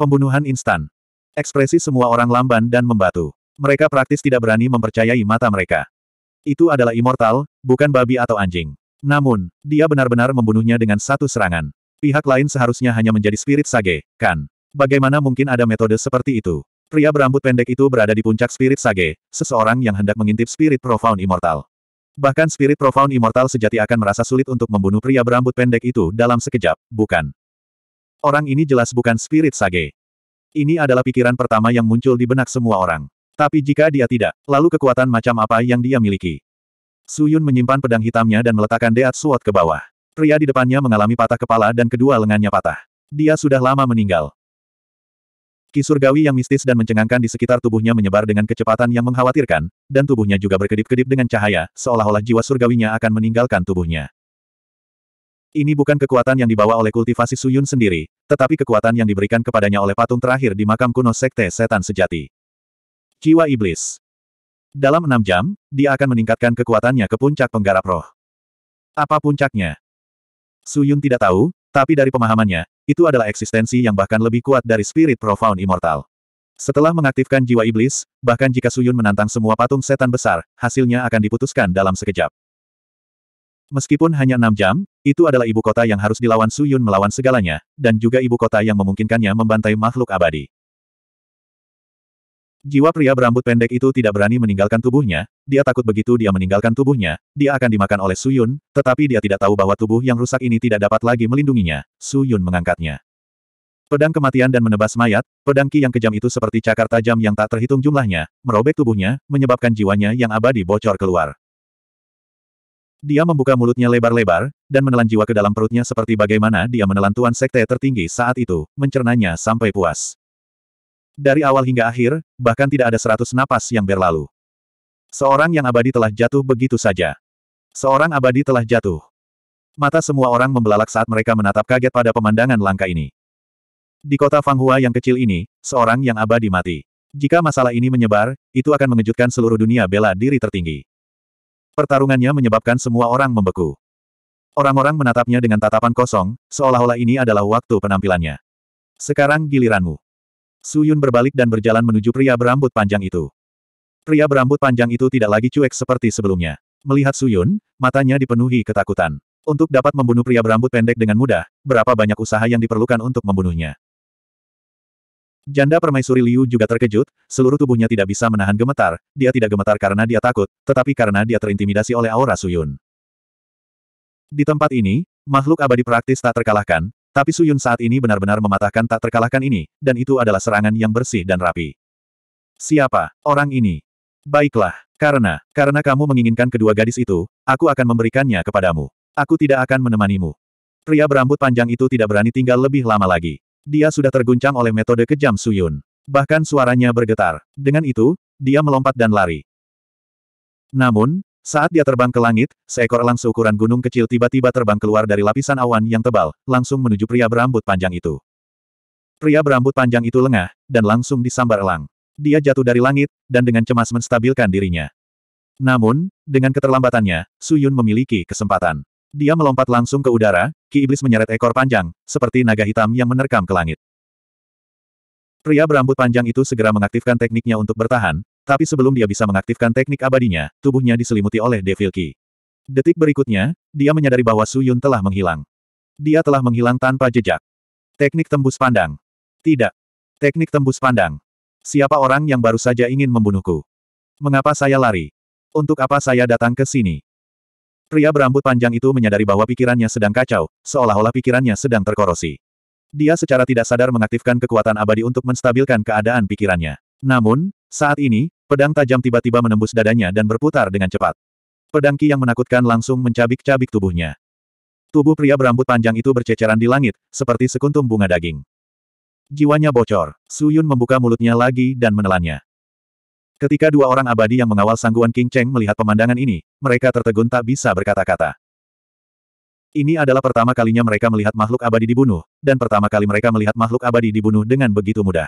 Pembunuhan instan. Ekspresi semua orang lamban dan membatu. Mereka praktis tidak berani mempercayai mata mereka. Itu adalah immortal, bukan babi atau anjing. Namun, dia benar-benar membunuhnya dengan satu serangan. Pihak lain seharusnya hanya menjadi spirit sage, kan? Bagaimana mungkin ada metode seperti itu? Pria berambut pendek itu berada di puncak spirit sage, seseorang yang hendak mengintip spirit profound immortal. Bahkan spirit profound immortal sejati akan merasa sulit untuk membunuh pria berambut pendek itu dalam sekejap, bukan? Orang ini jelas bukan spirit sage. Ini adalah pikiran pertama yang muncul di benak semua orang. Tapi jika dia tidak, lalu kekuatan macam apa yang dia miliki? Suyun menyimpan pedang hitamnya dan meletakkan Deat Suot ke bawah. Pria di depannya mengalami patah kepala dan kedua lengannya patah. Dia sudah lama meninggal. Kisurgawi yang mistis dan mencengangkan di sekitar tubuhnya menyebar dengan kecepatan yang mengkhawatirkan, dan tubuhnya juga berkedip-kedip dengan cahaya, seolah-olah jiwa surgawinya akan meninggalkan tubuhnya. Ini bukan kekuatan yang dibawa oleh kultivasi Suyun sendiri, tetapi kekuatan yang diberikan kepadanya oleh patung terakhir di makam kuno Sekte Setan Sejati. Jiwa Iblis Dalam enam jam, dia akan meningkatkan kekuatannya ke puncak penggarap roh. Apa puncaknya? Suyun tidak tahu, tapi dari pemahamannya, itu adalah eksistensi yang bahkan lebih kuat dari spirit profound immortal. Setelah mengaktifkan jiwa iblis, bahkan jika Suyun menantang semua patung setan besar, hasilnya akan diputuskan dalam sekejap. Meskipun hanya enam jam, itu adalah ibu kota yang harus dilawan Su Yun melawan segalanya, dan juga ibu kota yang memungkinkannya membantai makhluk abadi. Jiwa pria berambut pendek itu tidak berani meninggalkan tubuhnya, dia takut begitu dia meninggalkan tubuhnya, dia akan dimakan oleh Su Yun. tetapi dia tidak tahu bahwa tubuh yang rusak ini tidak dapat lagi melindunginya, Su Yun mengangkatnya. Pedang kematian dan menebas mayat, pedang ki yang kejam itu seperti cakar tajam yang tak terhitung jumlahnya, merobek tubuhnya, menyebabkan jiwanya yang abadi bocor keluar. Dia membuka mulutnya lebar-lebar, dan menelan jiwa ke dalam perutnya seperti bagaimana dia menelan tuan sekte tertinggi saat itu, mencernanya sampai puas. Dari awal hingga akhir, bahkan tidak ada seratus napas yang berlalu. Seorang yang abadi telah jatuh begitu saja. Seorang abadi telah jatuh. Mata semua orang membelalak saat mereka menatap kaget pada pemandangan langka ini. Di kota Fanghua yang kecil ini, seorang yang abadi mati. Jika masalah ini menyebar, itu akan mengejutkan seluruh dunia bela diri tertinggi. Pertarungannya menyebabkan semua orang membeku. Orang-orang menatapnya dengan tatapan kosong, seolah-olah ini adalah waktu penampilannya. Sekarang giliranmu. Suyun berbalik dan berjalan menuju pria berambut panjang itu. Pria berambut panjang itu tidak lagi cuek seperti sebelumnya. Melihat Suyun, matanya dipenuhi ketakutan. Untuk dapat membunuh pria berambut pendek dengan mudah, berapa banyak usaha yang diperlukan untuk membunuhnya. Janda permaisuri Liu juga terkejut, seluruh tubuhnya tidak bisa menahan gemetar, dia tidak gemetar karena dia takut, tetapi karena dia terintimidasi oleh aura Suyun. Di tempat ini, makhluk abadi praktis tak terkalahkan, tapi Suyun saat ini benar-benar mematahkan tak terkalahkan ini, dan itu adalah serangan yang bersih dan rapi. Siapa orang ini? Baiklah, karena, karena kamu menginginkan kedua gadis itu, aku akan memberikannya kepadamu. Aku tidak akan menemanimu. Pria berambut panjang itu tidak berani tinggal lebih lama lagi. Dia sudah terguncang oleh metode kejam Suyun. Bahkan suaranya bergetar. Dengan itu, dia melompat dan lari. Namun, saat dia terbang ke langit, seekor elang seukuran gunung kecil tiba-tiba terbang keluar dari lapisan awan yang tebal, langsung menuju pria berambut panjang itu. Pria berambut panjang itu lengah, dan langsung disambar elang. Dia jatuh dari langit, dan dengan cemas menstabilkan dirinya. Namun, dengan keterlambatannya, Suyun memiliki kesempatan. Dia melompat langsung ke udara, ki iblis menyeret ekor panjang, seperti naga hitam yang menerkam ke langit. Pria berambut panjang itu segera mengaktifkan tekniknya untuk bertahan, tapi sebelum dia bisa mengaktifkan teknik abadinya, tubuhnya diselimuti oleh Devil Ki. Detik berikutnya, dia menyadari bahwa Su Yun telah menghilang. Dia telah menghilang tanpa jejak. Teknik tembus pandang. Tidak. Teknik tembus pandang. Siapa orang yang baru saja ingin membunuhku? Mengapa saya lari? Untuk apa saya datang ke sini? Pria berambut panjang itu menyadari bahwa pikirannya sedang kacau, seolah-olah pikirannya sedang terkorosi. Dia secara tidak sadar mengaktifkan kekuatan abadi untuk menstabilkan keadaan pikirannya. Namun, saat ini, pedang tajam tiba-tiba menembus dadanya dan berputar dengan cepat. Pedang Ki yang menakutkan langsung mencabik-cabik tubuhnya. Tubuh pria berambut panjang itu berceceran di langit, seperti sekuntum bunga daging. Jiwanya bocor. Suyun membuka mulutnya lagi dan menelannya. Ketika dua orang abadi yang mengawal sangguan King Cheng melihat pemandangan ini, mereka tertegun tak bisa berkata-kata. Ini adalah pertama kalinya mereka melihat makhluk abadi dibunuh, dan pertama kali mereka melihat makhluk abadi dibunuh dengan begitu mudah.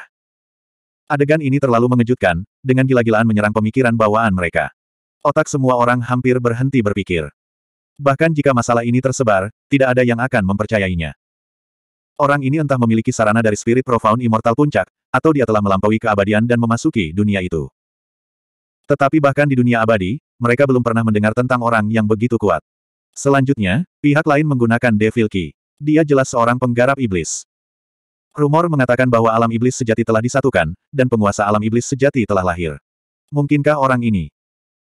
Adegan ini terlalu mengejutkan, dengan gila-gilaan menyerang pemikiran bawaan mereka. Otak semua orang hampir berhenti berpikir. Bahkan jika masalah ini tersebar, tidak ada yang akan mempercayainya. Orang ini entah memiliki sarana dari spirit profound immortal puncak, atau dia telah melampaui keabadian dan memasuki dunia itu. Tetapi bahkan di dunia abadi, mereka belum pernah mendengar tentang orang yang begitu kuat. Selanjutnya, pihak lain menggunakan Devil Key. Dia jelas seorang penggarap iblis. Rumor mengatakan bahwa alam iblis sejati telah disatukan, dan penguasa alam iblis sejati telah lahir. Mungkinkah orang ini?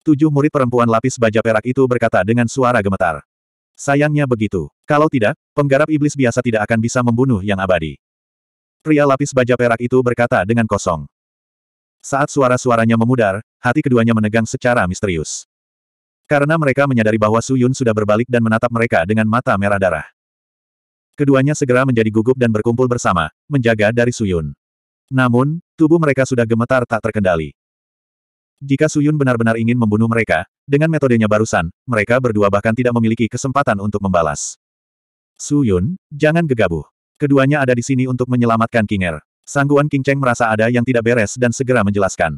Tujuh murid perempuan lapis baja perak itu berkata dengan suara gemetar. Sayangnya begitu. Kalau tidak, penggarap iblis biasa tidak akan bisa membunuh yang abadi. Pria lapis baja perak itu berkata dengan kosong. Saat suara-suaranya memudar, hati keduanya menegang secara misterius. Karena mereka menyadari bahwa Su Yun sudah berbalik dan menatap mereka dengan mata merah darah. Keduanya segera menjadi gugup dan berkumpul bersama, menjaga dari Su Yun. Namun, tubuh mereka sudah gemetar tak terkendali. Jika Su Yun benar-benar ingin membunuh mereka, dengan metodenya barusan, mereka berdua bahkan tidak memiliki kesempatan untuk membalas. Su Yun, jangan gegabah. Keduanya ada di sini untuk menyelamatkan King Er. Sangguan King Cheng merasa ada yang tidak beres dan segera menjelaskan.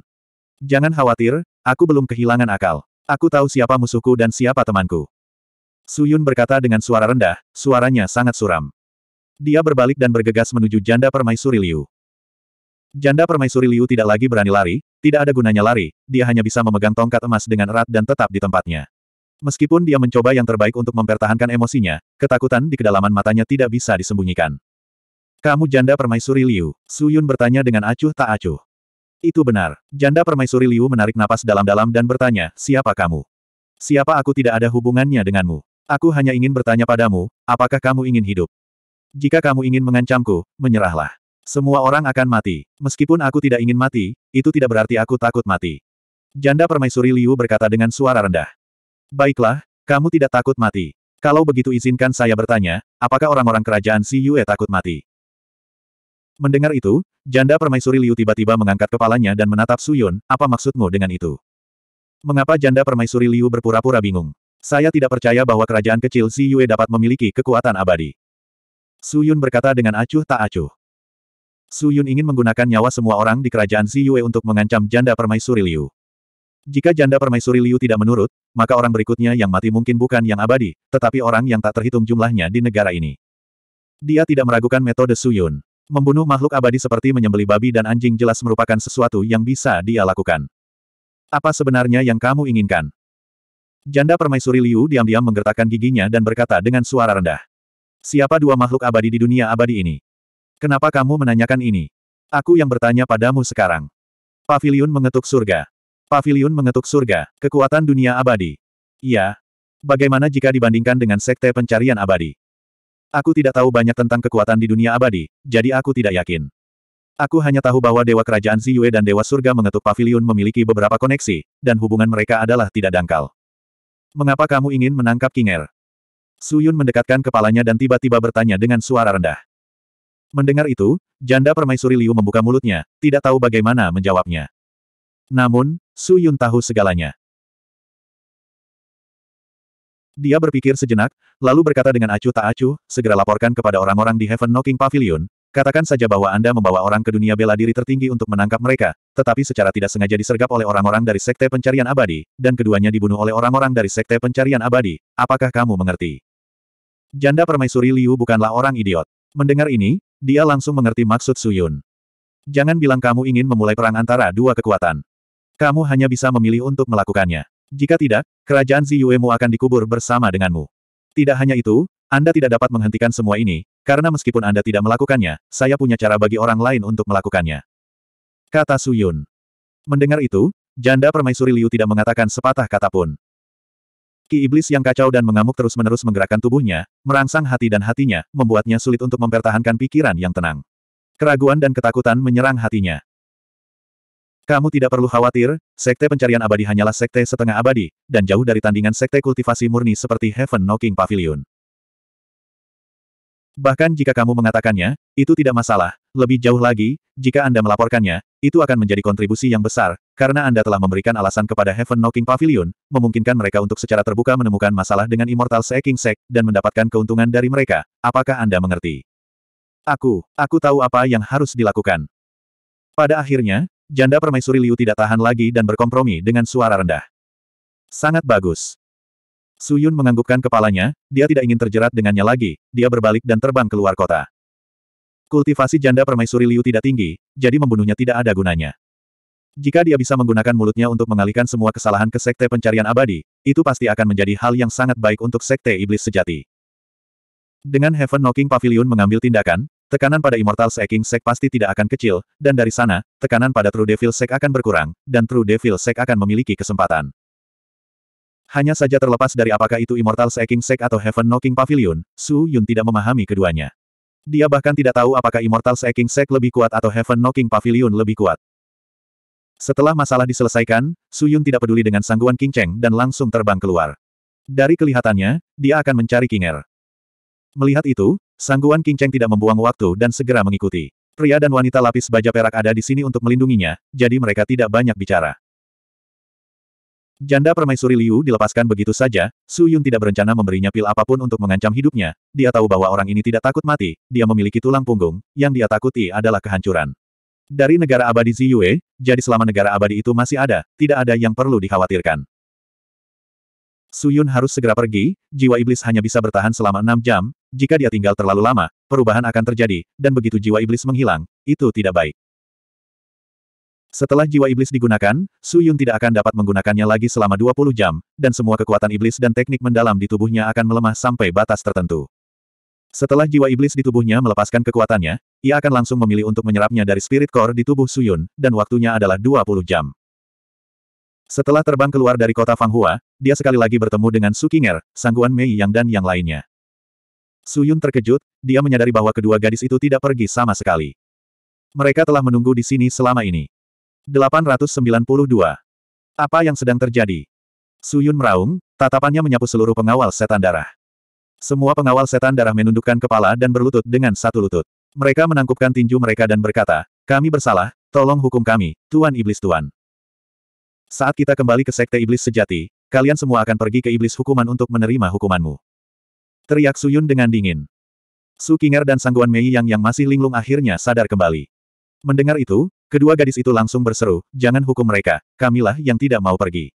Jangan khawatir, aku belum kehilangan akal. Aku tahu siapa musuhku dan siapa temanku. Su Yun berkata dengan suara rendah, suaranya sangat suram. Dia berbalik dan bergegas menuju janda permaisuri Liu. Janda permaisuri Liu tidak lagi berani lari, tidak ada gunanya lari, dia hanya bisa memegang tongkat emas dengan erat dan tetap di tempatnya. Meskipun dia mencoba yang terbaik untuk mempertahankan emosinya, ketakutan di kedalaman matanya tidak bisa disembunyikan. Kamu janda permaisuri Liu? Suyun bertanya dengan acuh tak acuh. Itu benar. Janda permaisuri Liu menarik napas dalam-dalam dan bertanya, siapa kamu? Siapa aku tidak ada hubungannya denganmu? Aku hanya ingin bertanya padamu, apakah kamu ingin hidup? Jika kamu ingin mengancamku, menyerahlah. Semua orang akan mati. Meskipun aku tidak ingin mati, itu tidak berarti aku takut mati. Janda permaisuri Liu berkata dengan suara rendah. Baiklah, kamu tidak takut mati. Kalau begitu izinkan saya bertanya, apakah orang-orang kerajaan Si Yue takut mati? Mendengar itu, janda permaisuri Liu tiba-tiba mengangkat kepalanya dan menatap Suyun, apa maksudmu dengan itu? Mengapa janda permaisuri Liu berpura-pura bingung? Saya tidak percaya bahwa kerajaan kecil Si Yue dapat memiliki kekuatan abadi. Suyun berkata dengan acuh tak acuh. Suyun ingin menggunakan nyawa semua orang di kerajaan Si Yue untuk mengancam janda permaisuri Liu. Jika janda permaisuri Liu tidak menurut, maka orang berikutnya yang mati mungkin bukan yang abadi, tetapi orang yang tak terhitung jumlahnya di negara ini. Dia tidak meragukan metode Suyun. Membunuh makhluk abadi seperti menyembeli babi dan anjing jelas merupakan sesuatu yang bisa dia lakukan. Apa sebenarnya yang kamu inginkan? Janda permaisuri Liu diam-diam menggertakkan giginya dan berkata dengan suara rendah. Siapa dua makhluk abadi di dunia abadi ini? Kenapa kamu menanyakan ini? Aku yang bertanya padamu sekarang. Pavilion mengetuk surga. Pavilion mengetuk surga, kekuatan dunia abadi. Iya. Bagaimana jika dibandingkan dengan sekte pencarian abadi? Aku tidak tahu banyak tentang kekuatan di dunia abadi, jadi aku tidak yakin. Aku hanya tahu bahwa Dewa Kerajaan Ziyue dan Dewa Surga mengetuk pavilion memiliki beberapa koneksi, dan hubungan mereka adalah tidak dangkal. Mengapa kamu ingin menangkap Kinger? Suyun mendekatkan kepalanya dan tiba-tiba bertanya dengan suara rendah. Mendengar itu, janda permaisuri Liu membuka mulutnya, tidak tahu bagaimana menjawabnya. Namun, Suyun tahu segalanya. Dia berpikir sejenak, lalu berkata dengan acuh tak acuh, segera laporkan kepada orang-orang di Heaven Knocking Pavilion, katakan saja bahwa Anda membawa orang ke dunia bela diri tertinggi untuk menangkap mereka, tetapi secara tidak sengaja disergap oleh orang-orang dari Sekte Pencarian Abadi, dan keduanya dibunuh oleh orang-orang dari Sekte Pencarian Abadi, apakah kamu mengerti? Janda permaisuri Liu bukanlah orang idiot. Mendengar ini, dia langsung mengerti maksud Suyun. Jangan bilang kamu ingin memulai perang antara dua kekuatan. Kamu hanya bisa memilih untuk melakukannya. Jika tidak, kerajaan Ziyuemu akan dikubur bersama denganmu. Tidak hanya itu, Anda tidak dapat menghentikan semua ini, karena meskipun Anda tidak melakukannya, saya punya cara bagi orang lain untuk melakukannya. Kata Suyun. Mendengar itu, janda permaisuri Liu tidak mengatakan sepatah kata pun. Ki iblis yang kacau dan mengamuk terus-menerus menggerakkan tubuhnya, merangsang hati dan hatinya, membuatnya sulit untuk mempertahankan pikiran yang tenang. Keraguan dan ketakutan menyerang hatinya. Kamu tidak perlu khawatir, sekte pencarian abadi hanyalah sekte setengah abadi, dan jauh dari tandingan sekte kultivasi murni seperti Heaven Knocking Pavilion. Bahkan jika kamu mengatakannya, itu tidak masalah. Lebih jauh lagi, jika Anda melaporkannya, itu akan menjadi kontribusi yang besar, karena Anda telah memberikan alasan kepada Heaven Knocking Pavilion, memungkinkan mereka untuk secara terbuka menemukan masalah dengan Immortal Seeking Sect, dan mendapatkan keuntungan dari mereka. Apakah Anda mengerti? Aku, aku tahu apa yang harus dilakukan. Pada akhirnya, Janda permaisuri Liu tidak tahan lagi dan berkompromi dengan suara rendah. Sangat bagus. Su Yun menganggukkan kepalanya, dia tidak ingin terjerat dengannya lagi, dia berbalik dan terbang keluar kota. Kultivasi janda permaisuri Liu tidak tinggi, jadi membunuhnya tidak ada gunanya. Jika dia bisa menggunakan mulutnya untuk mengalihkan semua kesalahan ke sekte pencarian abadi, itu pasti akan menjadi hal yang sangat baik untuk sekte iblis sejati. Dengan Heaven Knocking Pavilion mengambil tindakan, Tekanan pada Immortal Seeking Sek pasti tidak akan kecil, dan dari sana, tekanan pada True Devil Sek akan berkurang, dan True Devil Sek akan memiliki kesempatan. Hanya saja terlepas dari apakah itu Immortal Seeking Sek atau Heaven Knocking Pavilion, Su Yun tidak memahami keduanya. Dia bahkan tidak tahu apakah Immortal Seeking Sek lebih kuat atau Heaven Knocking Pavilion lebih kuat. Setelah masalah diselesaikan, Su Yun tidak peduli dengan sangguan King Cheng dan langsung terbang keluar. Dari kelihatannya, dia akan mencari King Er. Melihat itu, Sangguan Kinceng tidak membuang waktu dan segera mengikuti. Pria dan wanita lapis baja perak ada di sini untuk melindunginya, jadi mereka tidak banyak bicara. Janda permaisuri Liu dilepaskan begitu saja, Su Yun tidak berencana memberinya pil apapun untuk mengancam hidupnya, dia tahu bahwa orang ini tidak takut mati, dia memiliki tulang punggung, yang dia takuti adalah kehancuran. Dari negara abadi Ziyue, jadi selama negara abadi itu masih ada, tidak ada yang perlu dikhawatirkan. Su Yun harus segera pergi, jiwa iblis hanya bisa bertahan selama enam jam, jika dia tinggal terlalu lama, perubahan akan terjadi, dan begitu jiwa iblis menghilang, itu tidak baik. Setelah jiwa iblis digunakan, Su Yun tidak akan dapat menggunakannya lagi selama 20 jam, dan semua kekuatan iblis dan teknik mendalam di tubuhnya akan melemah sampai batas tertentu. Setelah jiwa iblis di tubuhnya melepaskan kekuatannya, ia akan langsung memilih untuk menyerapnya dari spirit core di tubuh Su Yun, dan waktunya adalah 20 jam. Setelah terbang keluar dari kota Fanghua, dia sekali lagi bertemu dengan Su Qinger, Sangguan Mei Yang dan yang lainnya. Suyun terkejut, dia menyadari bahwa kedua gadis itu tidak pergi sama sekali. Mereka telah menunggu di sini selama ini. 892. Apa yang sedang terjadi? Suyun meraung, tatapannya menyapu seluruh pengawal setan darah. Semua pengawal setan darah menundukkan kepala dan berlutut dengan satu lutut. Mereka menangkupkan tinju mereka dan berkata, kami bersalah, tolong hukum kami, Tuan Iblis Tuan. Saat kita kembali ke Sekte Iblis Sejati, kalian semua akan pergi ke Iblis Hukuman untuk menerima hukumanmu. Teriak Suyun dengan dingin. Su Kingar dan Sangguan Mei Yang yang masih linglung akhirnya sadar kembali. Mendengar itu, kedua gadis itu langsung berseru, jangan hukum mereka, kamilah yang tidak mau pergi.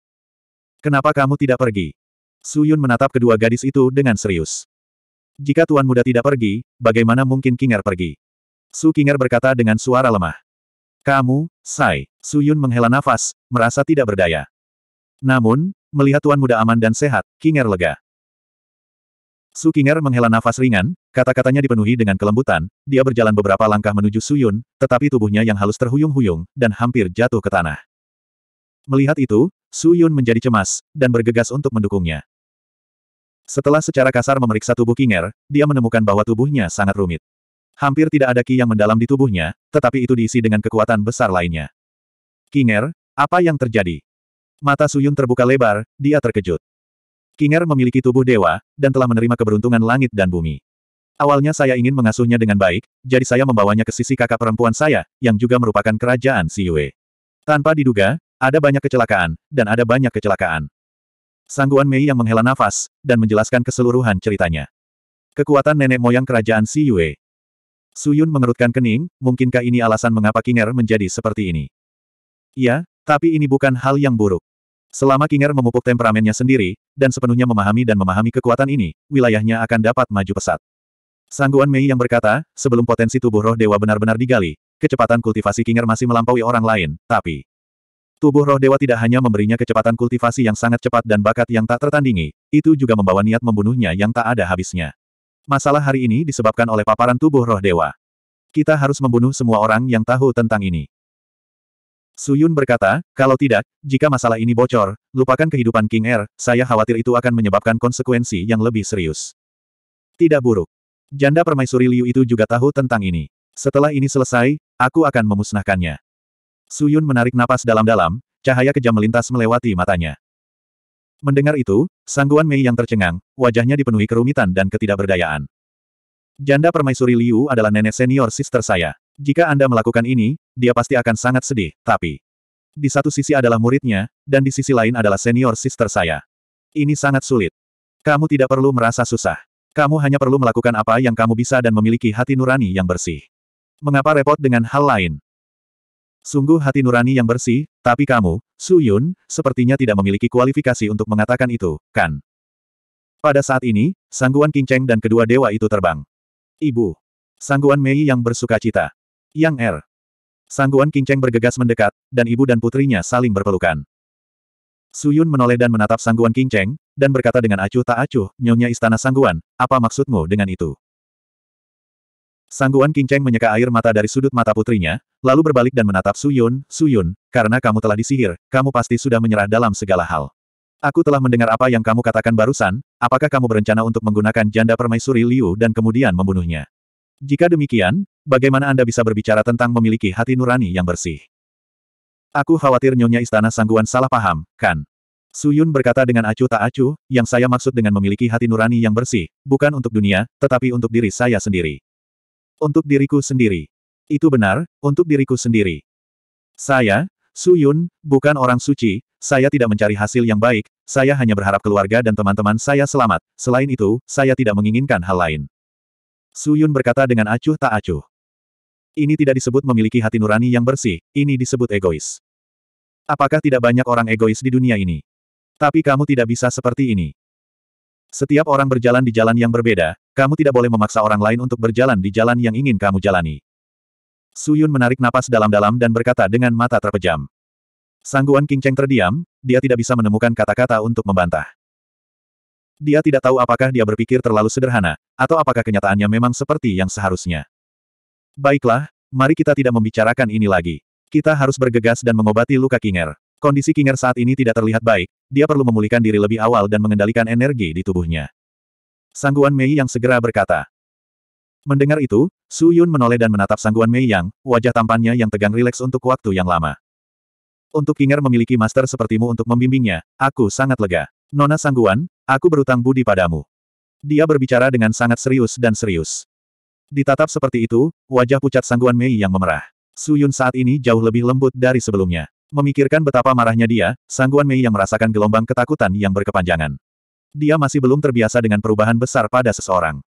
Kenapa kamu tidak pergi? Suyun menatap kedua gadis itu dengan serius. Jika Tuan Muda tidak pergi, bagaimana mungkin Kinger pergi? Su Kingar berkata dengan suara lemah. Kamu, Sai, Suyun menghela nafas, merasa tidak berdaya. Namun, melihat Tuan Muda aman dan sehat, Kinger lega. Su Qinger menghela nafas ringan, kata-katanya dipenuhi dengan kelembutan, dia berjalan beberapa langkah menuju Su Yun, tetapi tubuhnya yang halus terhuyung-huyung, dan hampir jatuh ke tanah. Melihat itu, Su Yun menjadi cemas, dan bergegas untuk mendukungnya. Setelah secara kasar memeriksa tubuh Kinger, dia menemukan bahwa tubuhnya sangat rumit. Hampir tidak ada ki yang mendalam di tubuhnya, tetapi itu diisi dengan kekuatan besar lainnya. Kinger, apa yang terjadi? Mata Suyun terbuka lebar, dia terkejut. Kinger memiliki tubuh dewa, dan telah menerima keberuntungan langit dan bumi. Awalnya saya ingin mengasuhnya dengan baik, jadi saya membawanya ke sisi kakak perempuan saya, yang juga merupakan kerajaan Siyue. Tanpa diduga, ada banyak kecelakaan, dan ada banyak kecelakaan. Sangguan Mei yang menghela nafas, dan menjelaskan keseluruhan ceritanya. Kekuatan nenek moyang kerajaan Si Siyue. Suyun mengerutkan kening, mungkinkah ini alasan mengapa Kinger menjadi seperti ini? Ya, tapi ini bukan hal yang buruk. Selama Kinger memupuk temperamennya sendiri, dan sepenuhnya memahami dan memahami kekuatan ini, wilayahnya akan dapat maju pesat. Sangguan Mei yang berkata, sebelum potensi tubuh roh dewa benar-benar digali, kecepatan kultivasi Kinger masih melampaui orang lain, tapi... Tubuh roh dewa tidak hanya memberinya kecepatan kultivasi yang sangat cepat dan bakat yang tak tertandingi, itu juga membawa niat membunuhnya yang tak ada habisnya. Masalah hari ini disebabkan oleh paparan tubuh roh dewa. Kita harus membunuh semua orang yang tahu tentang ini. Suyun berkata, kalau tidak, jika masalah ini bocor, lupakan kehidupan King Er, saya khawatir itu akan menyebabkan konsekuensi yang lebih serius. Tidak buruk. Janda permaisuri Liu itu juga tahu tentang ini. Setelah ini selesai, aku akan memusnahkannya. Suyun menarik napas dalam-dalam, cahaya kejam melintas melewati matanya. Mendengar itu, sangguan Mei yang tercengang, wajahnya dipenuhi kerumitan dan ketidakberdayaan. Janda permaisuri Liu adalah nenek senior sister saya. Jika Anda melakukan ini, dia pasti akan sangat sedih, tapi... Di satu sisi adalah muridnya, dan di sisi lain adalah senior sister saya. Ini sangat sulit. Kamu tidak perlu merasa susah. Kamu hanya perlu melakukan apa yang kamu bisa dan memiliki hati nurani yang bersih. Mengapa repot dengan hal lain? Sungguh hati nurani yang bersih, tapi kamu, Su Yun, sepertinya tidak memiliki kualifikasi untuk mengatakan itu, kan? Pada saat ini, sangguan King Cheng dan kedua dewa itu terbang. Ibu. Sangguan Mei yang bersuka cita. Yang Er. Sangguan Kinceng bergegas mendekat, dan ibu dan putrinya saling berpelukan. Suyun menoleh dan menatap Sangguan Kinceng, dan berkata dengan acuh tak acuh, nyonya istana Sangguan, apa maksudmu dengan itu? Sangguan Kinceng menyeka air mata dari sudut mata putrinya, lalu berbalik dan menatap Suyun, Suyun, karena kamu telah disihir, kamu pasti sudah menyerah dalam segala hal. Aku telah mendengar apa yang kamu katakan barusan, apakah kamu berencana untuk menggunakan janda permaisuri Liu dan kemudian membunuhnya? Jika demikian, Bagaimana Anda bisa berbicara tentang memiliki hati nurani yang bersih? Aku khawatir nyonya istana sangguan salah paham, kan? Suyun berkata dengan acuh tak acuh, yang saya maksud dengan memiliki hati nurani yang bersih, bukan untuk dunia, tetapi untuk diri saya sendiri. Untuk diriku sendiri. Itu benar, untuk diriku sendiri. Saya, Suyun, bukan orang suci, saya tidak mencari hasil yang baik, saya hanya berharap keluarga dan teman-teman saya selamat, selain itu, saya tidak menginginkan hal lain. Suyun berkata dengan acuh tak acuh. Ini tidak disebut memiliki hati nurani yang bersih, ini disebut egois. Apakah tidak banyak orang egois di dunia ini? Tapi kamu tidak bisa seperti ini. Setiap orang berjalan di jalan yang berbeda, kamu tidak boleh memaksa orang lain untuk berjalan di jalan yang ingin kamu jalani. Suyun menarik napas dalam-dalam dan berkata dengan mata terpejam. Sangguan King Cheng terdiam, dia tidak bisa menemukan kata-kata untuk membantah. Dia tidak tahu apakah dia berpikir terlalu sederhana, atau apakah kenyataannya memang seperti yang seharusnya. Baiklah, mari kita tidak membicarakan ini lagi. Kita harus bergegas dan mengobati luka Kinger. Kondisi Kinger saat ini tidak terlihat baik, dia perlu memulihkan diri lebih awal dan mengendalikan energi di tubuhnya. Sangguan Mei yang segera berkata. Mendengar itu, Su Yun menoleh dan menatap Sangguan Mei Yang, wajah tampannya yang tegang rileks untuk waktu yang lama. Untuk Kinger memiliki master sepertimu untuk membimbingnya, aku sangat lega. Nona Sangguan, aku berutang budi padamu. Dia berbicara dengan sangat serius dan serius. Ditatap seperti itu, wajah pucat sangguan Mei yang memerah. Su Yun saat ini jauh lebih lembut dari sebelumnya. Memikirkan betapa marahnya dia, sangguan Mei yang merasakan gelombang ketakutan yang berkepanjangan. Dia masih belum terbiasa dengan perubahan besar pada seseorang.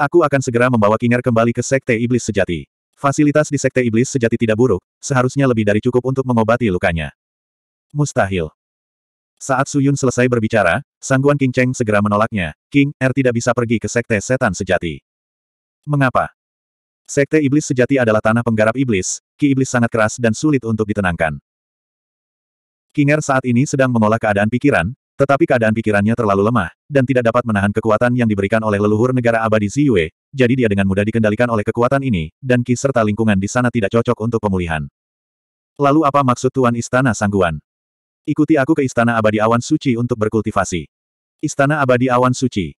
Aku akan segera membawa Kinger kembali ke Sekte Iblis Sejati. Fasilitas di Sekte Iblis Sejati tidak buruk, seharusnya lebih dari cukup untuk mengobati lukanya. Mustahil. Saat Su Yun selesai berbicara, Sangguan King Cheng segera menolaknya. King, Er tidak bisa pergi ke Sekte Setan Sejati. Mengapa? Sekte iblis sejati adalah tanah penggarap iblis, ki iblis sangat keras dan sulit untuk ditenangkan. Kinger saat ini sedang mengolah keadaan pikiran, tetapi keadaan pikirannya terlalu lemah, dan tidak dapat menahan kekuatan yang diberikan oleh leluhur negara abadi Ziyue, jadi dia dengan mudah dikendalikan oleh kekuatan ini, dan ki serta lingkungan di sana tidak cocok untuk pemulihan. Lalu apa maksud Tuan Istana Sangguan? Ikuti aku ke Istana Abadi Awan Suci untuk berkultivasi. Istana Abadi Awan Suci.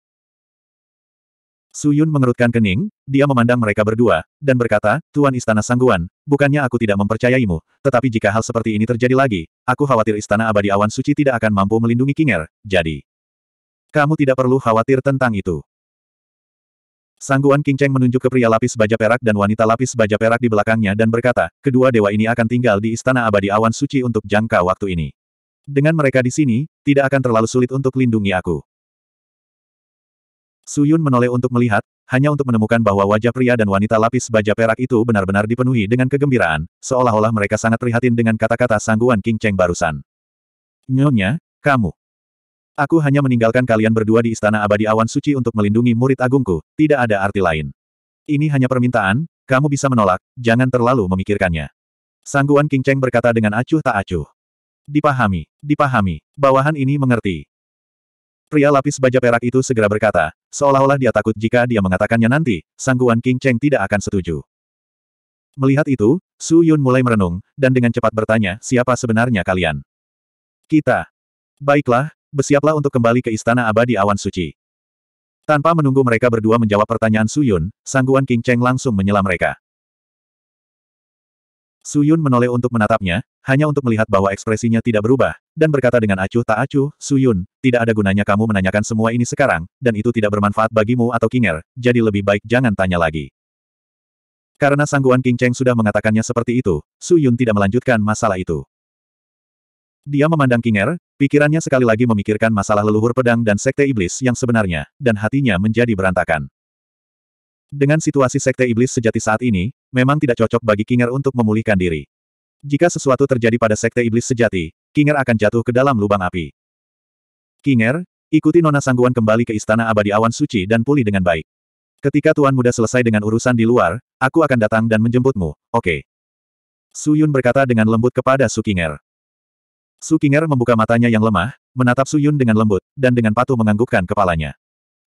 Su Yun mengerutkan kening, dia memandang mereka berdua, dan berkata, Tuan Istana Sangguan, bukannya aku tidak mempercayaimu, tetapi jika hal seperti ini terjadi lagi, aku khawatir Istana Abadi Awan Suci tidak akan mampu melindungi Kinger, jadi... Kamu tidak perlu khawatir tentang itu. Sangguan King Cheng menunjuk ke pria lapis baja perak dan wanita lapis baja perak di belakangnya dan berkata, kedua dewa ini akan tinggal di Istana Abadi Awan Suci untuk jangka waktu ini. Dengan mereka di sini, tidak akan terlalu sulit untuk lindungi aku. Suyun menoleh untuk melihat, hanya untuk menemukan bahwa wajah pria dan wanita lapis baja perak itu benar-benar dipenuhi dengan kegembiraan, seolah-olah mereka sangat prihatin dengan kata-kata sangguan King Cheng barusan. Nyonya, kamu. Aku hanya meninggalkan kalian berdua di Istana Abadi Awan Suci untuk melindungi murid agungku, tidak ada arti lain. Ini hanya permintaan, kamu bisa menolak, jangan terlalu memikirkannya. Sangguan King Cheng berkata dengan acuh tak acuh. Dipahami, dipahami, bawahan ini mengerti. Pria lapis baja perak itu segera berkata, seolah-olah dia takut jika dia mengatakannya nanti, sangguan King Cheng tidak akan setuju. Melihat itu, Su Yun mulai merenung, dan dengan cepat bertanya, siapa sebenarnya kalian? Kita. Baiklah, bersiaplah untuk kembali ke Istana Abadi Awan Suci. Tanpa menunggu mereka berdua menjawab pertanyaan Su Yun, sangguan King Cheng langsung menyela mereka. Su Yun menoleh untuk menatapnya, hanya untuk melihat bahwa ekspresinya tidak berubah, dan berkata dengan acuh tak acuh, Suyun, tidak ada gunanya kamu menanyakan semua ini sekarang, dan itu tidak bermanfaat bagimu atau Kinger, jadi lebih baik jangan tanya lagi. Karena sangguan King Cheng sudah mengatakannya seperti itu, Suyun tidak melanjutkan masalah itu. Dia memandang Kinger, pikirannya sekali lagi memikirkan masalah leluhur pedang dan sekte iblis yang sebenarnya, dan hatinya menjadi berantakan. Dengan situasi sekte iblis sejati saat ini, memang tidak cocok bagi Kinger untuk memulihkan diri. Jika sesuatu terjadi pada sekte iblis sejati, Kinger akan jatuh ke dalam lubang api. Kinger, ikuti Nona Sangguan kembali ke Istana Abadi Awan Suci dan pulih dengan baik. Ketika Tuan Muda selesai dengan urusan di luar, aku akan datang dan menjemputmu, oke. Okay. Yun berkata dengan lembut kepada Su Kinger. Su Kinger membuka matanya yang lemah, menatap Su Yun dengan lembut, dan dengan patuh menganggukkan kepalanya.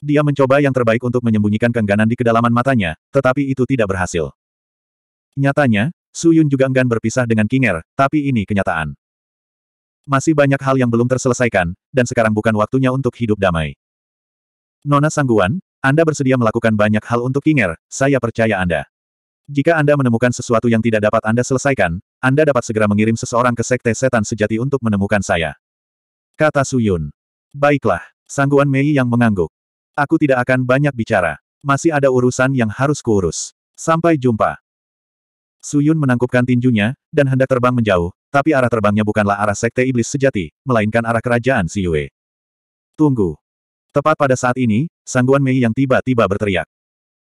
Dia mencoba yang terbaik untuk menyembunyikan kengganan di kedalaman matanya, tetapi itu tidak berhasil. Nyatanya, Su Yun juga enggan berpisah dengan Kinger, tapi ini kenyataan. Masih banyak hal yang belum terselesaikan, dan sekarang bukan waktunya untuk hidup damai. Nona Sangguan, Anda bersedia melakukan banyak hal untuk Kinger, saya percaya Anda. Jika Anda menemukan sesuatu yang tidak dapat Anda selesaikan, Anda dapat segera mengirim seseorang ke Sekte Setan Sejati untuk menemukan saya. Kata Suyun. Baiklah, Sangguan Mei yang mengangguk. Aku tidak akan banyak bicara. Masih ada urusan yang harus kuurus. Sampai jumpa. Su Yun menangkupkan tinjunya, dan hendak terbang menjauh, tapi arah terbangnya bukanlah arah sekte iblis sejati, melainkan arah kerajaan Si Yue. Tunggu. Tepat pada saat ini, Sangguan Mei yang tiba-tiba berteriak.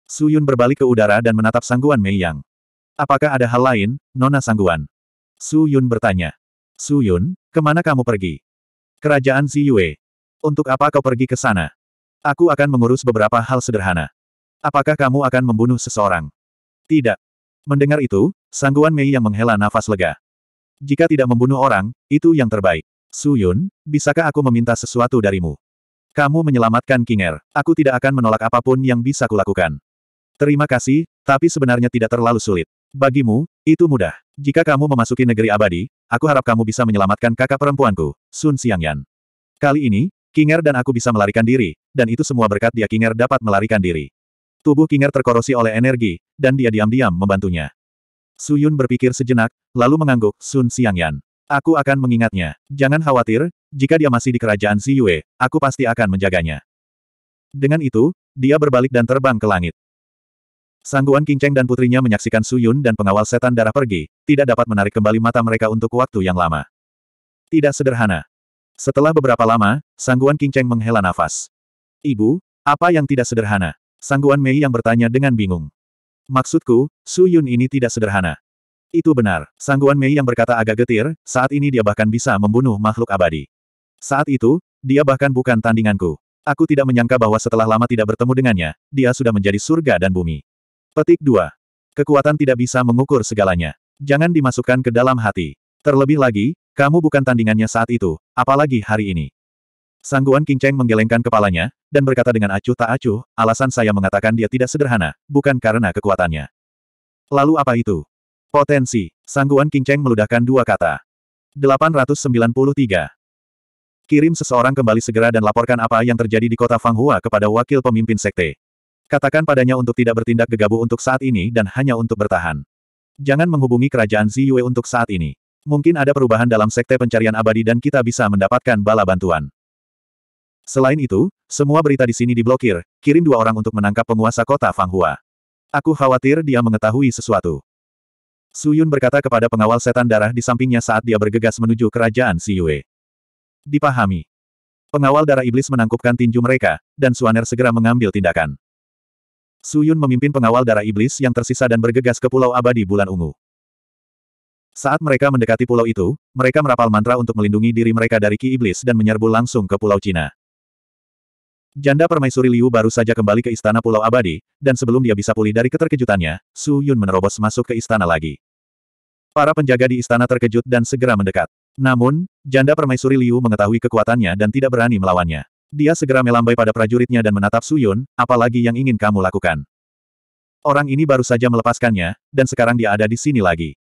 Su Yun berbalik ke udara dan menatap Sangguan Mei yang. Apakah ada hal lain, Nona Sangguan? Su Yun bertanya. Su Yun, kemana kamu pergi? Kerajaan Si Yue. Untuk apa kau pergi ke sana? Aku akan mengurus beberapa hal sederhana. Apakah kamu akan membunuh seseorang? Tidak. Mendengar itu, sangguan Mei yang menghela nafas lega. Jika tidak membunuh orang, itu yang terbaik. Su Yun, bisakah aku meminta sesuatu darimu? Kamu menyelamatkan Kinger. Aku tidak akan menolak apapun yang bisa kulakukan. Terima kasih, tapi sebenarnya tidak terlalu sulit. Bagimu, itu mudah. Jika kamu memasuki negeri abadi, aku harap kamu bisa menyelamatkan kakak perempuanku, Sun Xiangyan. Kali ini, Kinger dan aku bisa melarikan diri, dan itu semua berkat dia Kinger dapat melarikan diri. Tubuh Kinger terkorosi oleh energi, dan dia diam-diam membantunya. Su Yun berpikir sejenak, lalu mengangguk, Sun Xiangyan. Aku akan mengingatnya. Jangan khawatir, jika dia masih di kerajaan Si Yue, aku pasti akan menjaganya. Dengan itu, dia berbalik dan terbang ke langit. Sangguan Kinceng dan putrinya menyaksikan Su Yun dan pengawal setan darah pergi, tidak dapat menarik kembali mata mereka untuk waktu yang lama. Tidak sederhana. Setelah beberapa lama, Sangguan Kinceng menghela nafas. Ibu, apa yang tidak sederhana? Sangguan Mei yang bertanya dengan bingung. Maksudku, Su Yun ini tidak sederhana. Itu benar, sangguan Mei yang berkata agak getir, saat ini dia bahkan bisa membunuh makhluk abadi. Saat itu, dia bahkan bukan tandinganku. Aku tidak menyangka bahwa setelah lama tidak bertemu dengannya, dia sudah menjadi surga dan bumi. Petik 2. Kekuatan tidak bisa mengukur segalanya. Jangan dimasukkan ke dalam hati. Terlebih lagi, kamu bukan tandingannya saat itu, apalagi hari ini. Sangguan King Cheng menggelengkan kepalanya, dan berkata dengan acuh tak acuh, alasan saya mengatakan dia tidak sederhana, bukan karena kekuatannya. Lalu apa itu? Potensi. Sangguan King Cheng meludahkan dua kata. 893. Kirim seseorang kembali segera dan laporkan apa yang terjadi di kota Fanghua kepada wakil pemimpin sekte. Katakan padanya untuk tidak bertindak gegabah untuk saat ini dan hanya untuk bertahan. Jangan menghubungi kerajaan Ziyue untuk saat ini. Mungkin ada perubahan dalam sekte pencarian abadi dan kita bisa mendapatkan bala bantuan. Selain itu, semua berita di sini diblokir, kirim dua orang untuk menangkap penguasa kota Fanghua. Aku khawatir dia mengetahui sesuatu. Su Yun berkata kepada pengawal setan darah di sampingnya saat dia bergegas menuju kerajaan Si Yue. Dipahami. Pengawal darah iblis menangkupkan tinju mereka, dan Suaner segera mengambil tindakan. Su Yun memimpin pengawal darah iblis yang tersisa dan bergegas ke Pulau Abadi Bulan Ungu. Saat mereka mendekati pulau itu, mereka merapal mantra untuk melindungi diri mereka dari ki iblis dan menyerbu langsung ke Pulau Cina. Janda permaisuri Liu baru saja kembali ke istana Pulau Abadi, dan sebelum dia bisa pulih dari keterkejutannya, Su Yun menerobos masuk ke istana lagi. Para penjaga di istana terkejut dan segera mendekat. Namun, janda permaisuri Liu mengetahui kekuatannya dan tidak berani melawannya. Dia segera melambai pada prajuritnya dan menatap Su Yun, apalagi yang ingin kamu lakukan. Orang ini baru saja melepaskannya, dan sekarang dia ada di sini lagi.